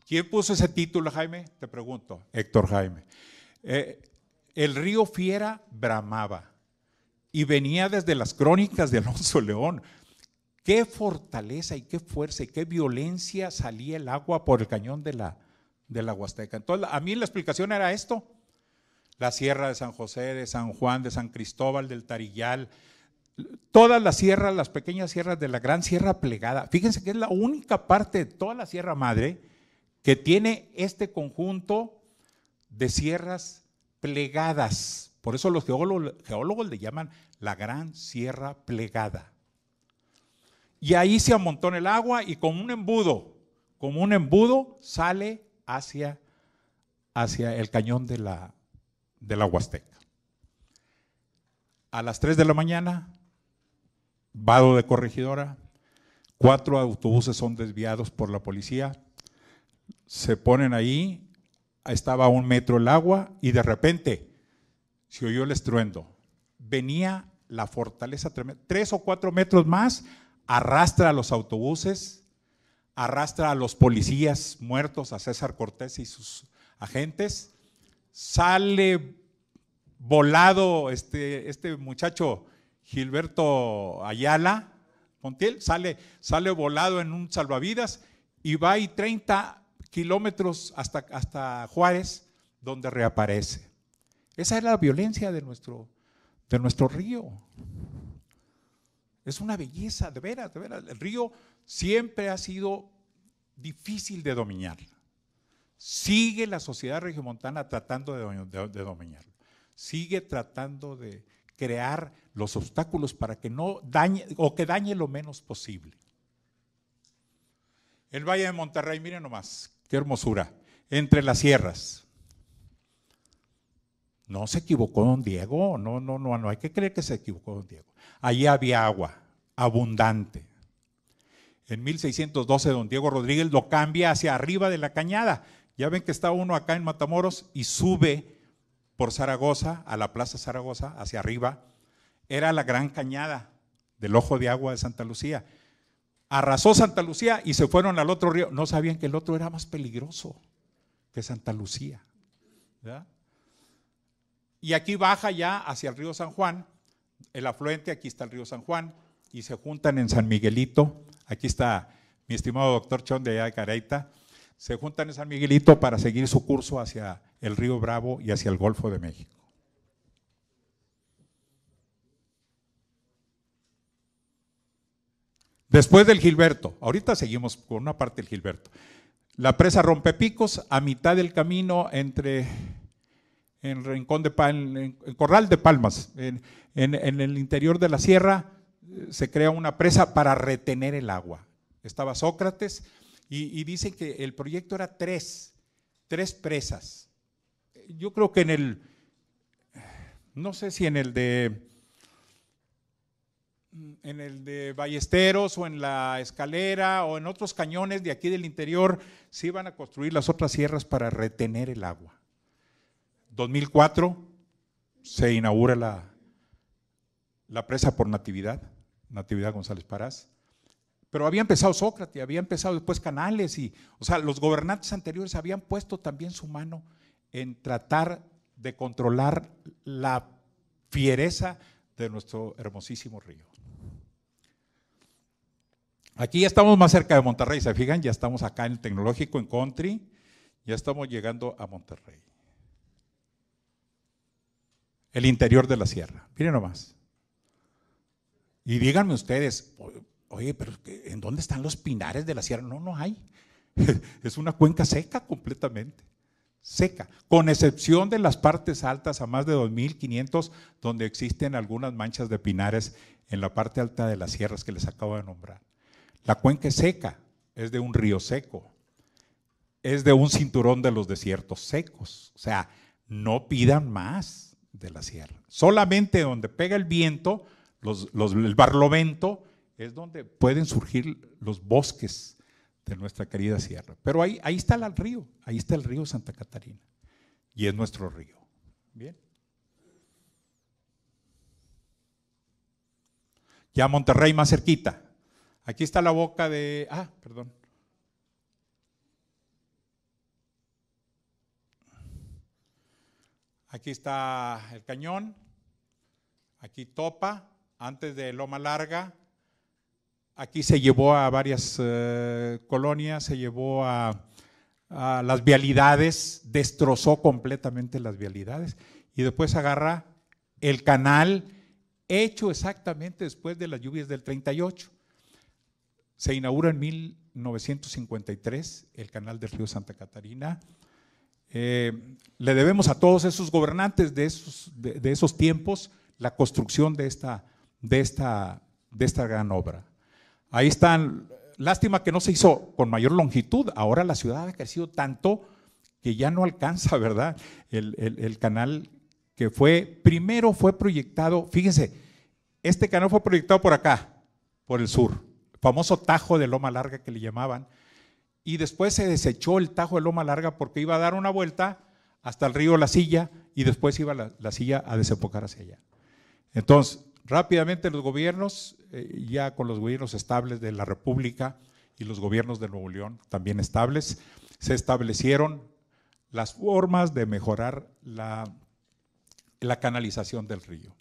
¿Quién puso ese título, Jaime? Te pregunto, Héctor Jaime. Eh, el río Fiera bramaba y venía desde las crónicas de Alonso León. Qué fortaleza y qué fuerza y qué violencia salía el agua por el cañón de la, de Huasteca. Entonces, a mí la explicación era esto. La sierra de San José, de San Juan, de San Cristóbal, del Tarillal, todas las sierras, las pequeñas sierras de la Gran Sierra Plegada. Fíjense que es la única parte de toda la Sierra Madre que tiene este conjunto de sierras plegadas. Por eso los geólogos, le llaman la gran sierra plegada. Y ahí se amontona el agua y con un embudo, como un embudo, sale hacia, hacia el cañón de la, de la Huasteca. A las 3 de la mañana, vado de corregidora, cuatro autobuses son desviados por la policía, se ponen ahí, estaba a un metro el agua y de repente se oyó el estruendo. Venía la fortaleza tremenda. Tres o cuatro metros más, arrastra a los autobuses, arrastra a los policías muertos, a César Cortés y sus agentes. Sale volado este, este muchacho Gilberto Ayala, Montiel, sale, sale volado en un salvavidas y va y 30 kilómetros hasta, hasta Juárez, donde reaparece. Esa es la violencia de nuestro, de nuestro río. Es una belleza, de veras, de veras. El río siempre ha sido difícil de dominar. Sigue la sociedad regiomontana tratando de, de, de dominarlo. Sigue tratando de crear los obstáculos para que no dañe o que dañe lo menos posible. El Valle de Monterrey, miren nomás, qué hermosura, entre las sierras. No se equivocó don Diego, no, no, no, no hay que creer que se equivocó don Diego. Allí había agua, abundante. En 1612 don Diego Rodríguez lo cambia hacia arriba de la cañada. Ya ven que está uno acá en Matamoros y sube por Zaragoza, a la Plaza Zaragoza, hacia arriba. Era la gran cañada del ojo de agua de Santa Lucía. Arrasó Santa Lucía y se fueron al otro río. No sabían que el otro era más peligroso que Santa Lucía. ¿verdad? Y aquí baja ya hacia el río San Juan, el afluente, aquí está el río San Juan, y se juntan en San Miguelito, aquí está mi estimado doctor Chon de allá de Careita, se juntan en San Miguelito para seguir su curso hacia el río Bravo y hacia el Golfo de México. Después del Gilberto, ahorita seguimos con una parte del Gilberto. La presa Rompepicos, a mitad del camino entre en Rincón de Corral de Palmas, en, el interior de la sierra, eh, se crea una presa para retener el agua. Estaba Sócrates y, y dicen que el proyecto era tres, tres presas. Yo creo que en el, no sé si en el de, en el de Ballesteros o en la escalera o en otros cañones de aquí del interior, se iban a construir las otras sierras para retener el agua. 2004 se inaugura la, la presa por Natividad, Natividad González Parás. Pero había empezado Sócrates, había empezado después Canales y, o sea, los gobernantes anteriores habían puesto también su mano en tratar de controlar la fiereza de nuestro hermosísimo río. Aquí ya estamos más cerca de Monterrey, se fijan, ya estamos acá en el tecnológico, en Country, ya estamos llegando a Monterrey el interior de la sierra. Miren nomás. Y díganme ustedes, oye, pero ¿en dónde están los pinares de la sierra? No, no hay. Es una cuenca seca completamente. Seca, con excepción de las partes altas a más de 2.500, donde existen algunas manchas de pinares en la parte alta de las sierras que les acabo de nombrar. La cuenca es seca, es de un río seco, es de un cinturón de los desiertos secos. O sea, no pidan más de la sierra. Solamente donde pega el viento, el barlovento, es donde pueden surgir los bosques de nuestra querida sierra. Pero ahí, ahí está el río, ahí está el río Santa Catarina. Y es nuestro río. Bien. Ya Monterrey más cerquita. Aquí está la boca de... Ah, perdón. Aquí está el cañón, aquí topa, antes de Loma Larga. Aquí se llevó a varias eh, colonias, se llevó a, a, las vialidades, destrozó completamente las vialidades y después agarra el canal hecho exactamente después de las lluvias del 38. Se inaugura en 1953 el canal del río Santa Catarina, eh, le debemos a todos esos gobernantes de esos, tiempos la construcción de esta, gran obra. Ahí están, lástima que no se hizo con mayor longitud, ahora la ciudad ha crecido tanto que ya no alcanza, ¿verdad? El, el canal que fue, primero fue proyectado, fíjense, este canal fue proyectado por acá, por el sur, famoso Tajo de Loma Larga que le llamaban, y después se desechó el Tajo de Loma Larga porque iba a dar una vuelta hasta el río La Silla y después iba la, silla a desembocar hacia allá. Entonces, rápidamente los gobiernos, eh, ya con los gobiernos estables de la República y los gobiernos de Nuevo León también estables, se establecieron las formas de mejorar la, la canalización del río.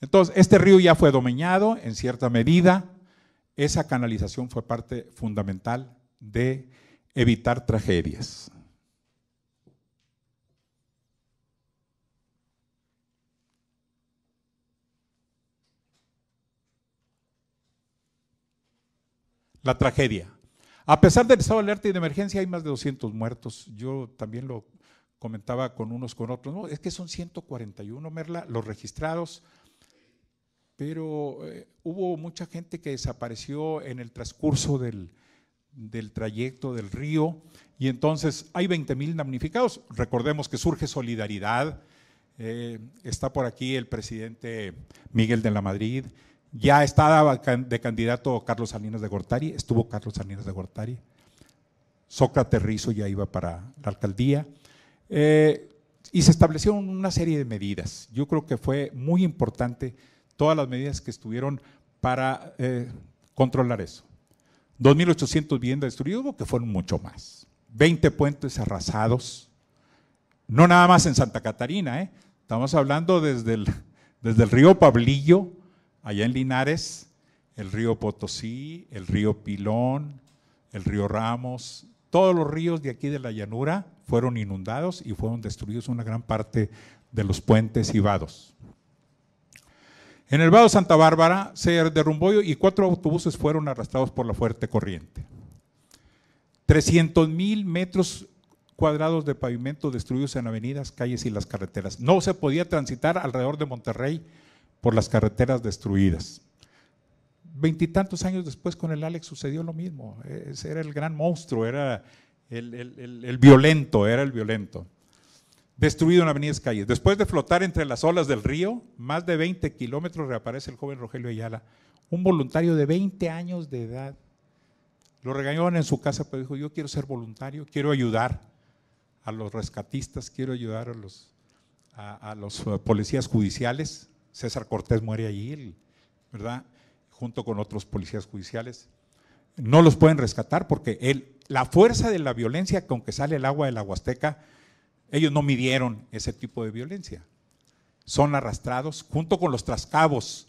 Entonces, este río ya fue domeñado en cierta medida, esa canalización fue parte fundamental de evitar tragedias. La tragedia. A pesar del estado de alerta y de emergencia, hay más de 200 muertos. Yo también lo comentaba con unos, con otros. es que son 141, Merla, los registrados, pero eh, hubo mucha gente que desapareció en el transcurso del, del trayecto del río y entonces hay 20 mil damnificados. Recordemos que surge solidaridad. Eh, está por aquí el presidente Miguel de la Madrid. Ya estaba de candidato Carlos Salinas de Gortari. Estuvo Carlos Salinas de Gortari. Sócrates Rizo ya iba para la alcaldía. Eh, y se establecieron una serie de medidas. Yo creo que fue muy importante todas las medidas que estuvieron para eh, controlar eso. 2.800 viviendas destruidas, que fueron mucho más. 20 puentes arrasados. No nada más en Santa Catarina, ¿eh? estamos hablando desde el, desde el río Pablillo, allá en Linares, el río Potosí, el río Pilón, el río Ramos, todos los ríos de aquí de la llanura fueron inundados y fueron destruidos una gran parte de los puentes y vados. En el vado Santa Bárbara se derrumbó y cuatro autobuses fueron arrastrados por la fuerte corriente. 300 mil metros cuadrados de pavimento destruidos en avenidas, calles y las carreteras. No se podía transitar alrededor de Monterrey por las carreteras destruidas. Veintitantos años después con el Alex sucedió lo mismo. Ese era el gran monstruo, era el violento, era el violento destruido en avenidas calles. Después de flotar entre las olas del río, más de 20 kilómetros, reaparece el joven Rogelio Ayala, un voluntario de 20 años de edad. Lo regañaron en su casa, pero dijo, yo quiero ser voluntario, quiero ayudar a los rescatistas, quiero ayudar a los, a, los eh, policías judiciales. César Cortés muere allí, ¿verdad? Junto con otros policías judiciales. No los pueden rescatar porque el la fuerza de la violencia con que sale el agua de la Huasteca ellos no midieron ese tipo de violencia. Son arrastrados junto con los trascabos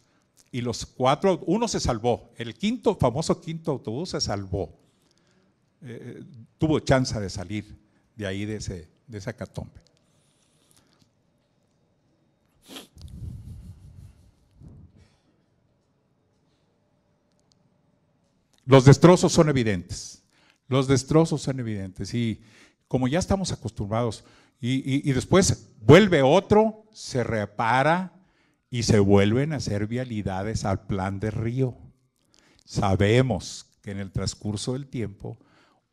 y los cuatro, uno se salvó, el quinto, famoso quinto autobús se salvó. Eh, eh, tuvo chance de salir de ahí, de, ese, de esa catombe. Los destrozos son evidentes. Los destrozos son evidentes. Y como ya estamos acostumbrados. Y, después vuelve otro, se repara y se vuelven a hacer vialidades al plan de río. Sabemos que en el transcurso del tiempo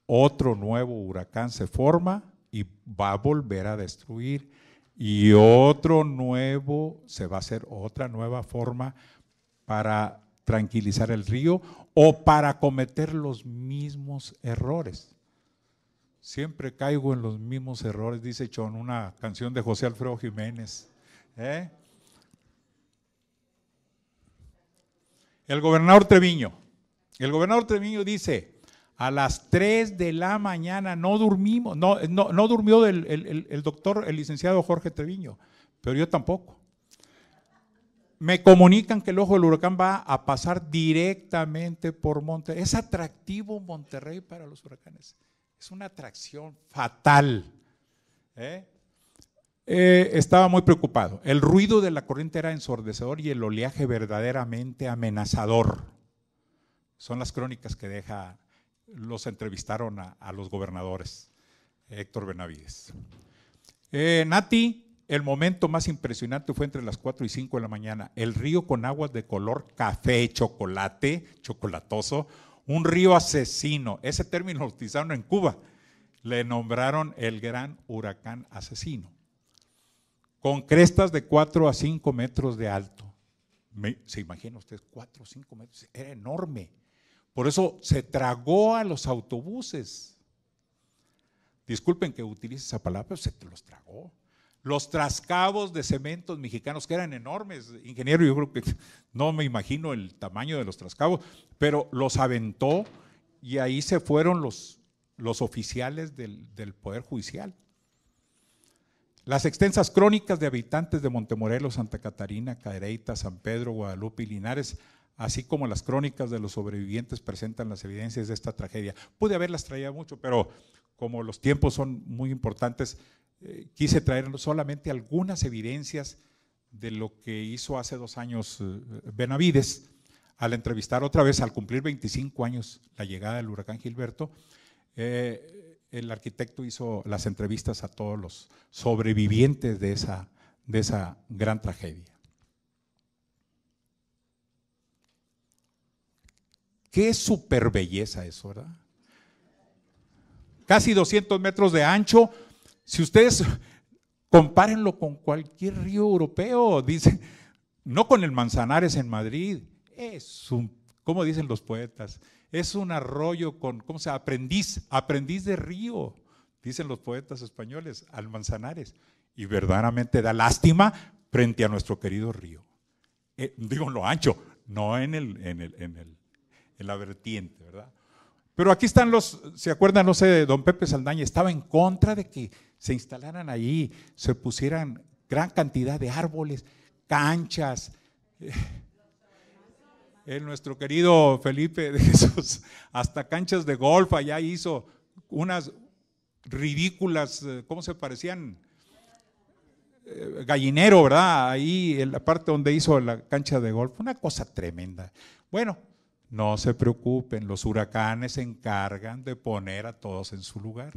otro nuevo huracán se forma y va a volver a destruir. Y otro nuevo, se va a hacer otra nueva forma para tranquilizar el río o para cometer los mismos errores. Siempre caigo en los mismos errores, dice Chon, una canción de José Alfredo Jiménez. ¿eh? El gobernador Treviño. El gobernador Treviño dice, a las 3 de la mañana no durmimos, no, durmió el, el doctor, el licenciado Jorge Treviño, pero yo tampoco. Me comunican que el ojo del huracán va a pasar directamente por Monterrey. Es atractivo Monterrey para los huracanes. Es una atracción fatal. ¿eh? Eh, estaba muy preocupado. El ruido de la corriente era ensordecedor y el oleaje verdaderamente amenazador. Son las crónicas que deja, los entrevistaron a, los gobernadores, Héctor Benavides. Eh, Nati, el momento más impresionante fue entre las 4 y 5 de la mañana. El río con aguas de color café, chocolate, chocolatoso, un río asesino. Ese término lo utilizaron en Cuba. Le nombraron el gran huracán asesino. Con crestas de 4 a 5 metros de alto. ¿Se imagina usted? 4 o 5 metros. Era enorme. Por eso se tragó a los autobuses. Disculpen que utilice esa palabra, pero se los tragó los trascabos de cementos mexicanos, que eran enormes, ingeniero, yo creo que no me imagino el tamaño de los trascabos, pero los aventó y ahí se fueron los, los oficiales del, Poder Judicial. Las extensas crónicas de habitantes de Montemorelos, Santa Catarina, Cadereyta, San Pedro, Guadalupe y Linares, así como las crónicas de los sobrevivientes presentan las evidencias de esta tragedia. Pude haberlas traído mucho, pero como los tiempos son muy importantes, eh, quise traer solamente algunas evidencias de lo que hizo hace dos años eh, Benavides al entrevistar otra vez, al cumplir 25 años la llegada del huracán Gilberto. Eh, el arquitecto hizo las entrevistas a todos los sobrevivientes de esa, de esa gran tragedia. Qué super belleza eso, ¿verdad? Casi 200 metros de ancho, si ustedes compárenlo con cualquier río europeo, dice, no con el Manzanares en Madrid, es un, como dicen los poetas, es un arroyo con, ¿cómo se llama? Aprendiz, aprendiz de río, dicen los poetas españoles, al Manzanares. Y verdaderamente da lástima frente a nuestro querido río. Eh, digo en lo ancho, no en, el, en, en la vertiente, ¿verdad? Pero aquí están los, ¿se acuerdan? No sé, don Pepe Saldaña estaba en contra de que se instalaran allí, se pusieran gran cantidad de árboles, canchas. Eh, el nuestro querido Felipe de Jesús, hasta canchas de golf allá hizo unas ridículas, eh, ¿cómo se parecían? Eh, gallinero, ¿verdad? Ahí en la parte donde hizo la cancha de golf, una cosa tremenda. Bueno, no se preocupen, los huracanes se encargan de poner a todos en su lugar.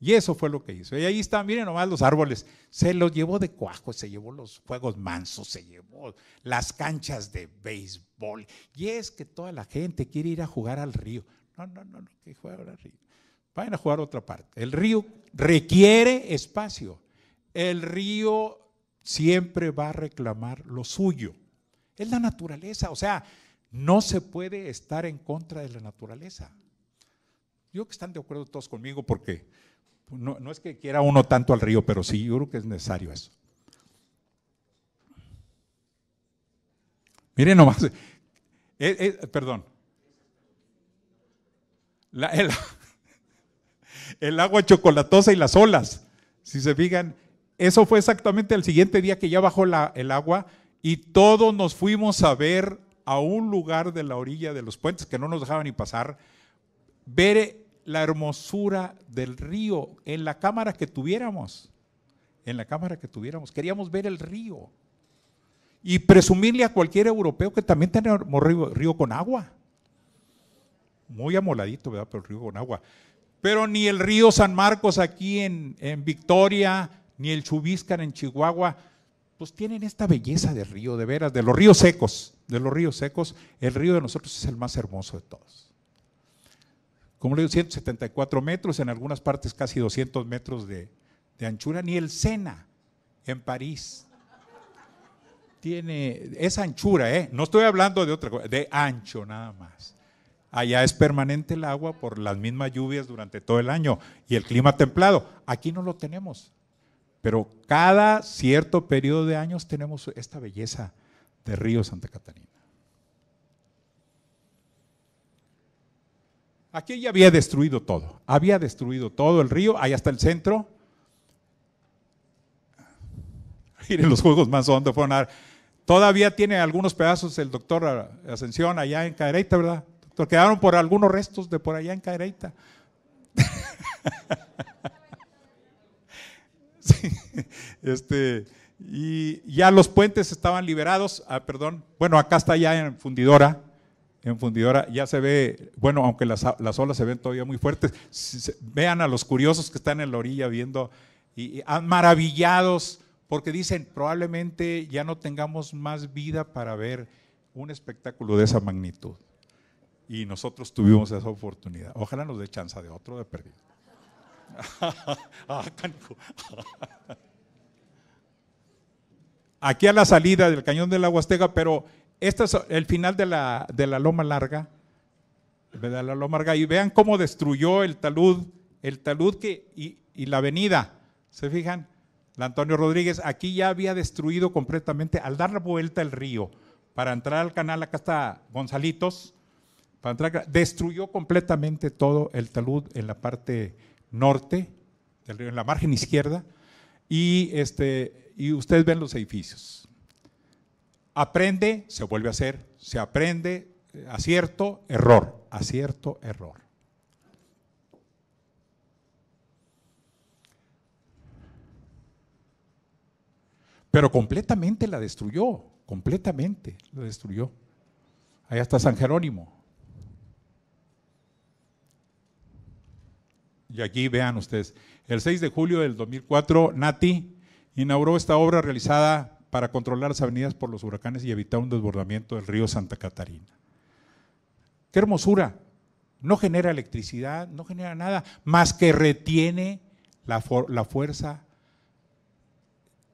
Y eso fue lo que hizo. Y ahí están, miren nomás los árboles. Se los llevó de cuajo, se llevó los juegos mansos, se llevó las canchas de béisbol. Y es que toda la gente quiere ir a jugar al río. No, no, no, no, que jueguen al río. Vayan a jugar a otra parte. El río requiere espacio. El río siempre va a reclamar lo suyo. Es la naturaleza, o sea, no se puede estar en contra de la naturaleza. Yo creo que están de acuerdo todos conmigo porque pues, no, no es que quiera uno tanto al río, pero sí, yo creo que es necesario eso. Miren nomás, eh, eh, perdón. el, agua chocolatosa y las olas, si se fijan, eso fue exactamente el siguiente día que ya bajó la, el agua y todos nos fuimos a ver a un lugar de la orilla de los puentes que no nos dejaban ni pasar, ver eh, la hermosura del río en la cámara que tuviéramos. En la cámara que tuviéramos. Queríamos ver el río. Y presumirle a cualquier europeo que también tenemos río, río con agua. Muy amoladito, ¿verdad? Pero el río con agua. Pero ni el río San Marcos aquí en, en Victoria, ni el Chubiscan en Chihuahua, pues tienen esta belleza de río, de veras, de los ríos secos. De los ríos secos, el río de nosotros es el más hermoso de todos como le digo, 174 metros, en algunas partes casi 200 metros de, anchura, ni el Sena en París tiene, esa anchura, ¿eh? no estoy hablando de otra cosa, de ancho nada más. Allá es permanente el agua por las mismas lluvias durante todo el año y el clima templado. Aquí no lo tenemos, pero cada cierto periodo de años tenemos esta belleza de Río Santa Catarina. Aquí ya había destruido todo, había destruido todo el río, ahí hasta el centro. Miren, los juegos más hondos fueron a... Todavía tiene algunos pedazos el doctor Ascensión allá en Caereita, ¿verdad? Doctor, quedaron por algunos restos de por allá en Caereita, este, y ya los puentes estaban liberados, ah, perdón, bueno, acá está ya en Fundidora, en Fundidora ya se ve, bueno, aunque las, olas se ven todavía muy fuertes, vean a los curiosos que están en la orilla viendo y, ah, maravillados porque dicen, probablemente ya no tengamos más vida para ver un espectáculo de esa magnitud. Y nosotros tuvimos esa oportunidad. Ojalá nos dé chance de otro de perder. Ah, Aquí a la salida del cañón de la pero este es el final de la, loma larga, la loma larga, y vean cómo destruyó el talud, el talud que, y, la avenida. ¿Se fijan? La Antonio Rodríguez aquí ya había destruido completamente al dar la vuelta al río para entrar al canal, acá está Gonzalitos, para entrar, destruyó completamente todo el talud en la parte norte del río, en la margen izquierda, y, este, y ustedes ven los edificios. Aprende, se vuelve a hacer, se aprende, acierto, error, acierto, error. Pero completamente la destruyó, completamente la destruyó. Allá está San Jerónimo. Y aquí vean ustedes, el 6 de julio del 2004, Nati inauguró esta obra realizada para controlar las avenidas por los huracanes y evitar un desbordamiento del río Santa Catarina. ¡Qué hermosura! No genera electricidad, no genera nada, más que retiene la, fuerza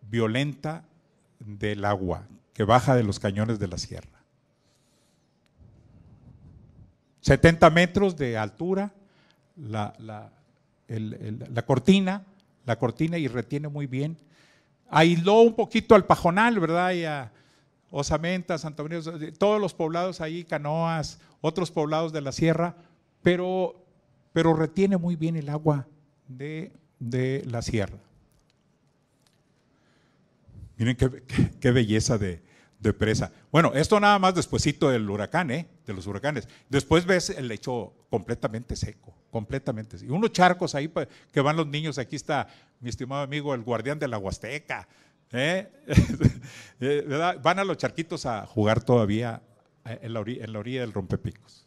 violenta del agua que baja de los cañones de la sierra. 70 metros de altura, la cortina, la cortina y retiene muy bien Aisló un poquito al Pajonal, ¿verdad? Y a Osamenta, Santo Domingo, todos los poblados ahí, Canoas, otros poblados de la sierra, pero, pero retiene muy bien el agua de, la sierra. Miren qué, belleza de, de, presa. Bueno, esto nada más despuesito del huracán, ¿eh? de los huracanes. Después ves el lecho completamente seco, completamente seco. Y unos charcos ahí que van los niños, aquí está mi estimado amigo, el guardián de la Huasteca. ¿eh? Eh, Van a los charquitos a jugar todavía eh, en la, orilla, del rompepicos.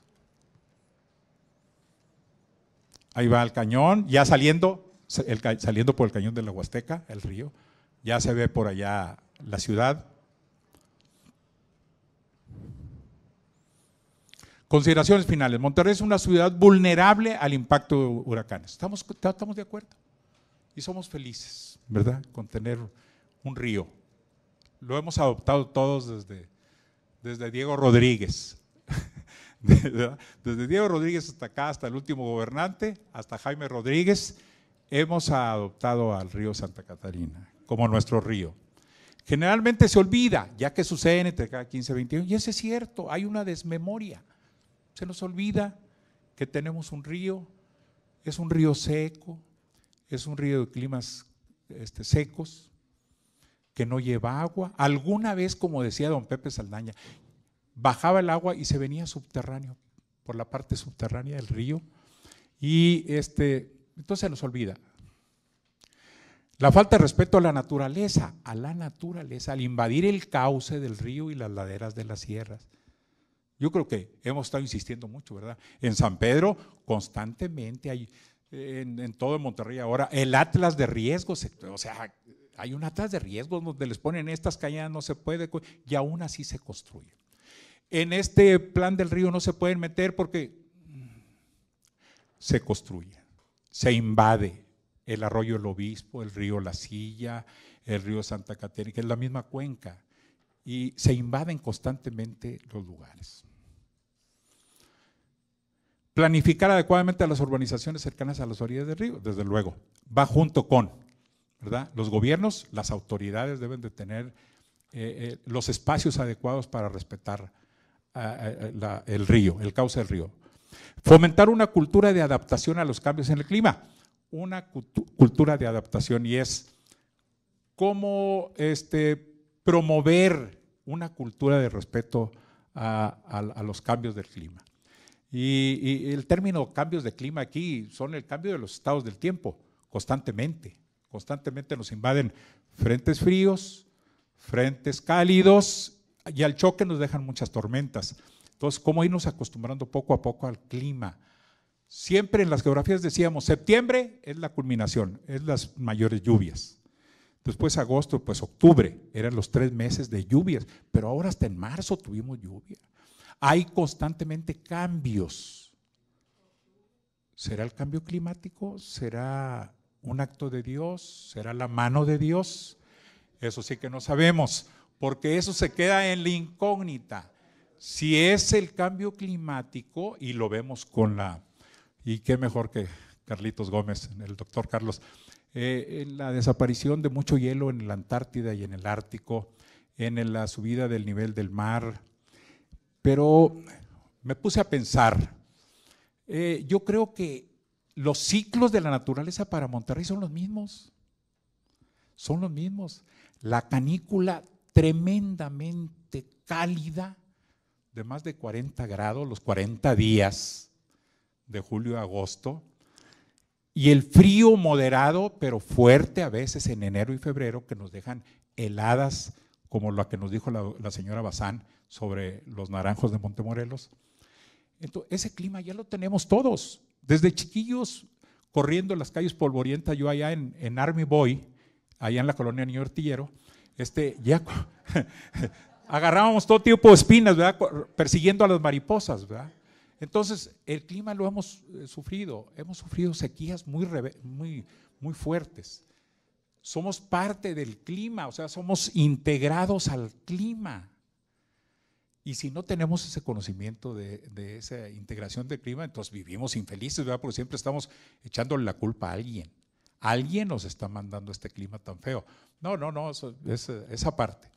Ahí va el cañón, ya saliendo, saliendo por el cañón de la Huasteca, el río, ya se ve por allá la ciudad. Consideraciones finales. Monterrey es una ciudad vulnerable al impacto de huracanes. ¿Estamos, estamos de acuerdo? Y somos felices, ¿verdad? Con tener un río. Lo hemos adoptado todos desde, desde Diego Rodríguez. desde Diego Rodríguez hasta acá, hasta el último gobernante, hasta Jaime Rodríguez, hemos adoptado al río Santa Catarina como nuestro río. Generalmente se olvida, ya que sucede entre cada 15, 21, y eso es cierto, hay una desmemoria. Se nos olvida que tenemos un río, es un río seco, es un río de climas este, secos, que no lleva agua. Alguna vez, como decía don Pepe Saldaña, bajaba el agua y se venía subterráneo, por la parte subterránea del río. Y este, entonces nos olvida. La falta de respeto a la naturaleza, a la naturaleza, al invadir el cauce del río y las laderas de las sierras. Yo creo que hemos estado insistiendo mucho, ¿verdad? En San Pedro constantemente hay en, todo Monterrey ahora. El Atlas de riesgos, o sea, hay un Atlas de riesgos donde les ponen estas cañadas, no se puede, y aún así se construye. En este plan del río no se pueden meter porque se construye, se invade el arroyo El Obispo, el río La Silla, el río Santa Caténica, que es la misma cuenca, y se invaden constantemente los lugares. Planificar adecuadamente a las urbanizaciones cercanas a las orillas del río, desde luego, va junto con, ¿verdad? Los gobiernos, las autoridades deben de tener eh, eh, los espacios adecuados para respetar el río, el cauce del río. Fomentar una cultura de adaptación a los cambios en el clima, una cultura de adaptación y es cómo este, promover una cultura de respeto a los cambios del clima. Y, el término cambios de clima aquí son el cambio de los estados del tiempo, constantemente. Constantemente nos invaden frentes fríos, frentes cálidos y al choque nos dejan muchas tormentas. Entonces, ¿cómo irnos acostumbrando poco a poco al clima? Siempre en las geografías decíamos, septiembre es la culminación, es las mayores lluvias. Después agosto, pues octubre, eran los tres meses de lluvias, pero ahora hasta en marzo tuvimos lluvia. Hay constantemente cambios. ¿Será el cambio climático? ¿Será un acto de Dios? ¿Será la mano de Dios? Eso sí que no sabemos, porque eso se queda en la incógnita. Si es el cambio climático, y lo vemos con la, y qué mejor que Carlitos Gómez, el doctor Carlos, eh, en la desaparición de mucho hielo en la Antártida y en el Ártico, en la subida del nivel del mar, pero me puse a pensar, eh, yo creo que los ciclos de la naturaleza para Monterrey son los mismos, son los mismos. La canícula tremendamente cálida de más de 40 grados, los 40 días de julio a agosto, y el frío moderado, pero fuerte a veces en enero y febrero, que nos dejan heladas, como la que nos dijo la señora Bazán, sobre los naranjos de Montemorelos. Entonces, ese clima ya lo tenemos todos. Desde chiquillos, corriendo las calles polvorientas, yo allá en, Army Boy, allá en la colonia Niño Artillero, este, ya agarrábamos todo tipo de espinas, ¿verdad? Persiguiendo a las mariposas, Entonces, el clima lo hemos eh, sufrido, hemos sufrido sequías muy, muy, muy fuertes. Somos parte del clima, o sea, somos integrados al clima. Y si no tenemos ese conocimiento de, esa integración del clima, entonces vivimos infelices, ¿verdad? Porque siempre estamos echándole la culpa a alguien. Alguien nos está mandando este clima tan feo. No, no, no, esa parte.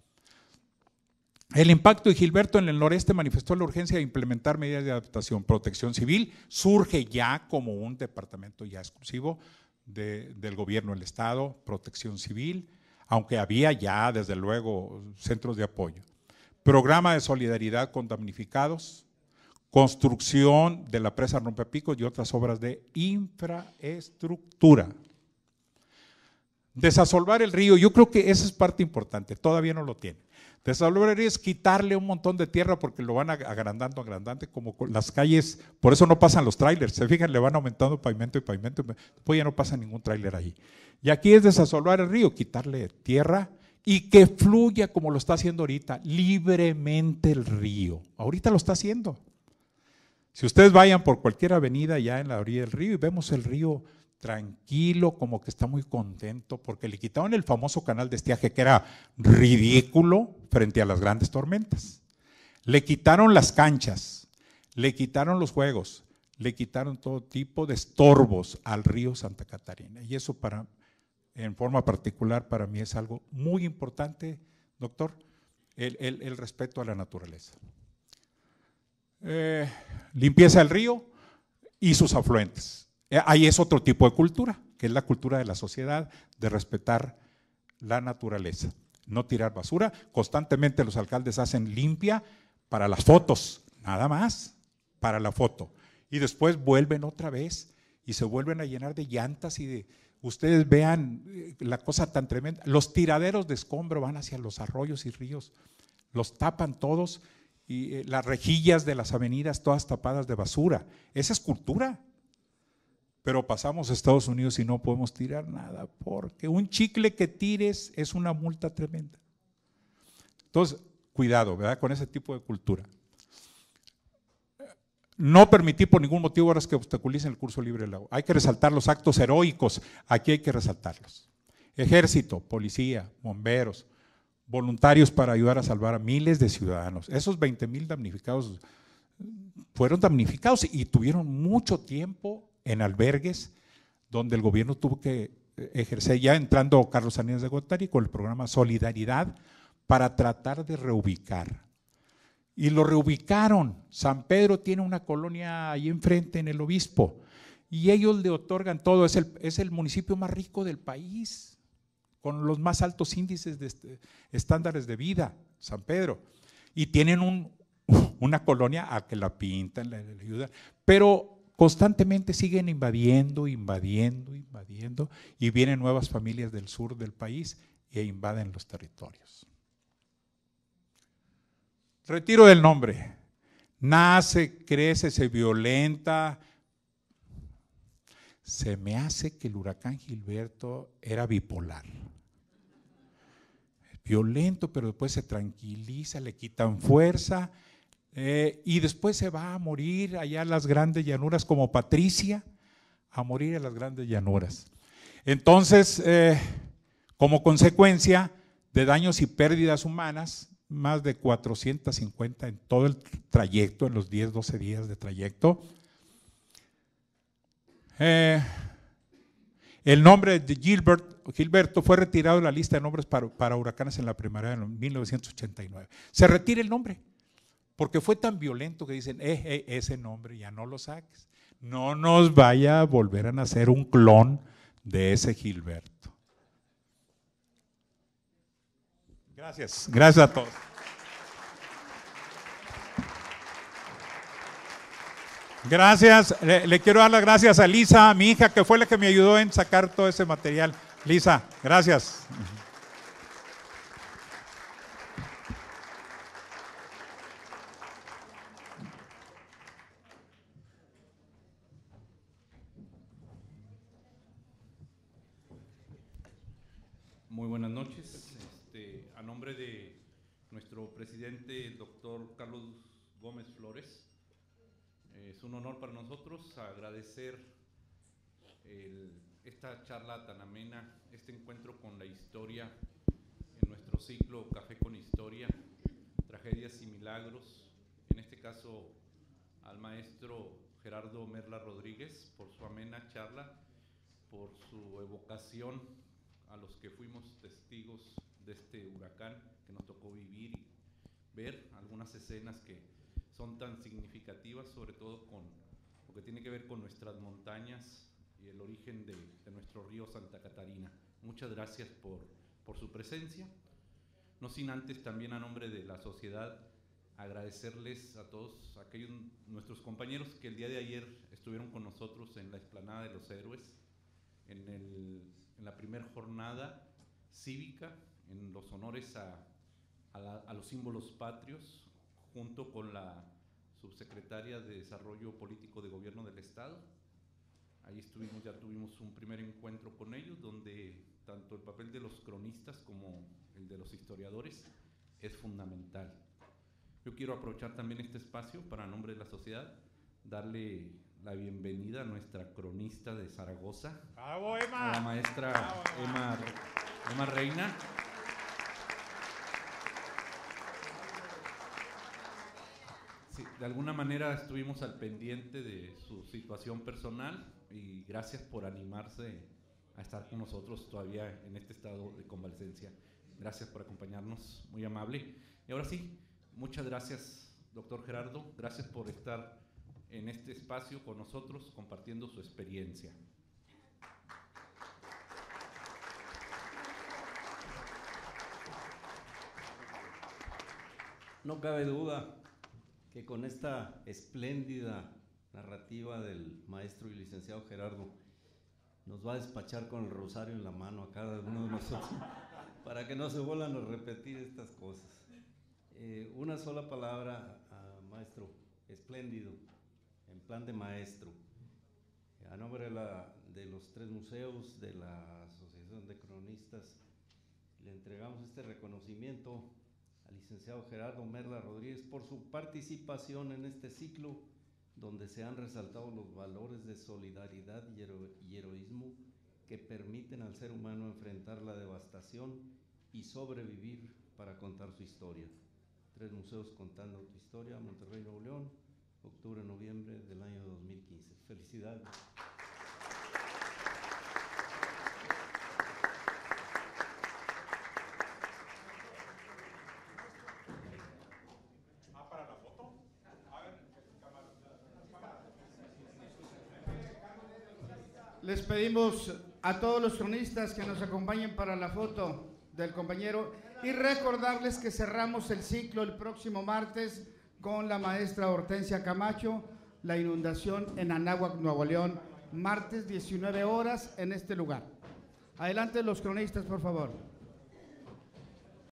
El impacto de Gilberto en el noreste manifestó la urgencia de implementar medidas de adaptación. Protección civil surge ya como un departamento ya exclusivo del gobierno del Estado, protección civil, aunque había ya desde luego centros de apoyo programa de solidaridad con damnificados, construcción de la presa Rompepicos y otras obras de infraestructura. Desasolvar el río, yo creo que esa es parte importante, todavía no lo tiene. Desasolvar el río es quitarle un montón de tierra porque lo van agrandando, agrandando, como las calles, por eso no pasan los trailers, se fijan, le van aumentando pavimento y pavimento, después pues ya no pasa ningún trailer ahí. Y aquí es desasolvar el río, quitarle tierra, y que fluya como lo está haciendo ahorita, libremente el río. Ahorita lo está haciendo. Si ustedes vayan por cualquier avenida ya en la orilla del río y vemos el río tranquilo, como que está muy contento, porque le quitaron el famoso canal de estiaje que era ridículo frente a las grandes tormentas. Le quitaron las canchas, le quitaron los juegos, le quitaron todo tipo de estorbos al río Santa Catarina. Y eso para en forma particular para mí es algo muy importante, doctor, el, respeto a la naturaleza. Eh, limpieza del río y sus afluentes. Eh, ahí es otro tipo de cultura, que es la cultura de la sociedad, de respetar la naturaleza, no tirar basura. Constantemente los alcaldes hacen limpia para las fotos, nada más, para la foto. Y después vuelven otra vez y se vuelven a llenar de llantas y de, Ustedes vean eh, la cosa tan tremenda. Los tiraderos de escombro van hacia los arroyos y ríos, los tapan todos y eh, las rejillas de las avenidas todas tapadas de basura. Esa es cultura. Pero pasamos a Estados Unidos y no podemos tirar nada, porque un chicle que tires es una multa tremenda. Entonces, cuidado, ¿verdad? Con ese tipo de cultura. No permití por ningún motivo horas que obstaculicen el curso libre del agua. Hay que resaltar los actos heroicos, aquí hay que resaltarlos. Ejército, policía, bomberos, voluntarios para ayudar a salvar a miles de ciudadanos. Esos 20 mil damnificados fueron damnificados y tuvieron mucho tiempo en albergues donde el gobierno tuvo que eh, ejercer, ya entrando Carlos Sanias de Gotari con el programa Solidaridad para tratar de reubicar y lo reubicaron. San Pedro tiene una colonia ahí enfrente en el obispo y ellos le otorgan todo. Es el, municipio más rico del país, con los más altos índices de este, estándares de vida, San Pedro. Y tienen una colonia a que la pintan, la, ayudan, pero constantemente siguen invadiendo, invadiendo, invadiendo, y vienen nuevas familias del sur del país e invaden los territorios. Retiro el nombre. Nace, crece, se violenta. Se me hace que el huracán Gilberto era bipolar. Violento, pero después se tranquiliza, le quitan fuerza eh, y después se va a morir allá a las grandes llanuras como Patricia, a morir a las grandes llanuras. Entonces, eh, como consecuencia de daños y pérdidas humanas, más de 450 en todo el trayecto, en los 10, 12 días de trayecto. Eh, el nombre de Gilbert, Gilberto fue retirado de la lista de nombres para, huracanes en la primavera de 1989. Se retira el nombre, porque fue tan violento que dicen, eh, eh, ese nombre ya no lo saques. No nos vaya a volver a nacer un clon de ese Gilberto. Gracias, gracias a todos. Gracias, le, quiero dar las gracias a Lisa, mi hija, que fue la que me ayudó en sacar todo ese material. Lisa, gracias. presidente, doctor Carlos Gómez Flores. Eh, es un honor para nosotros agradecer esta charla tan amena, este encuentro con la historia en nuestro ciclo Café con Historia, Tragedias y Milagros, en este caso al maestro Gerardo Merla Rodríguez por su amena charla, por su evocación a los que fuimos testigos de este huracán que nos tocó vivir ver algunas escenas que son tan significativas, sobre todo con lo que tiene que ver con nuestras montañas y el origen de, nuestro río Santa Catarina. Muchas gracias por, por su presencia. No sin antes también a nombre de la sociedad agradecerles a todos aquellos nuestros compañeros que el día de ayer estuvieron con nosotros en la explanada de los héroes, en la primera jornada cívica, en los honores a a, los símbolos patrios, junto con la subsecretaria de Desarrollo Político de Gobierno del Estado. Ahí estuvimos, ya tuvimos un primer encuentro con ellos, donde tanto el papel de los cronistas como el de los historiadores es fundamental. Yo quiero aprovechar también este espacio para, nombre de la sociedad, darle la bienvenida a nuestra cronista de Zaragoza, a la maestra Emma Reina. de alguna manera estuvimos al pendiente de su situación personal y gracias por animarse a estar con nosotros todavía en este estado de convalecencia. Gracias por acompañarnos, muy amable. Y ahora sí, muchas gracias, doctor Gerardo. Gracias por estar en este espacio con nosotros compartiendo su experiencia. No cabe duda que con esta espléndida narrativa del maestro y licenciado Gerardo nos va a despachar con el rosario en la mano a cada uno de nosotros para que no se vuelvan a repetir estas cosas. Eh, una sola palabra, ah, maestro, espléndido, en plan de maestro. A nombre de los tres museos, de la Asociación de Cronistas, le entregamos este reconocimiento al licenciado Gerardo Merla Rodríguez por su participación en este ciclo donde se han resaltado los valores de solidaridad y, heroísmo que permiten al ser humano enfrentar la devastación y sobrevivir para contar su historia. Tres museos contando tu historia, Monterrey, Nuevo León, octubre, noviembre del año 2015. Felicidades. Les pedimos a todos los cronistas que nos acompañen para la foto del compañero y recordarles que cerramos el ciclo el próximo martes con la maestra Hortensia Camacho, la inundación en Anáhuac, Nuevo León, martes 19 horas en este lugar. Adelante los cronistas, por favor.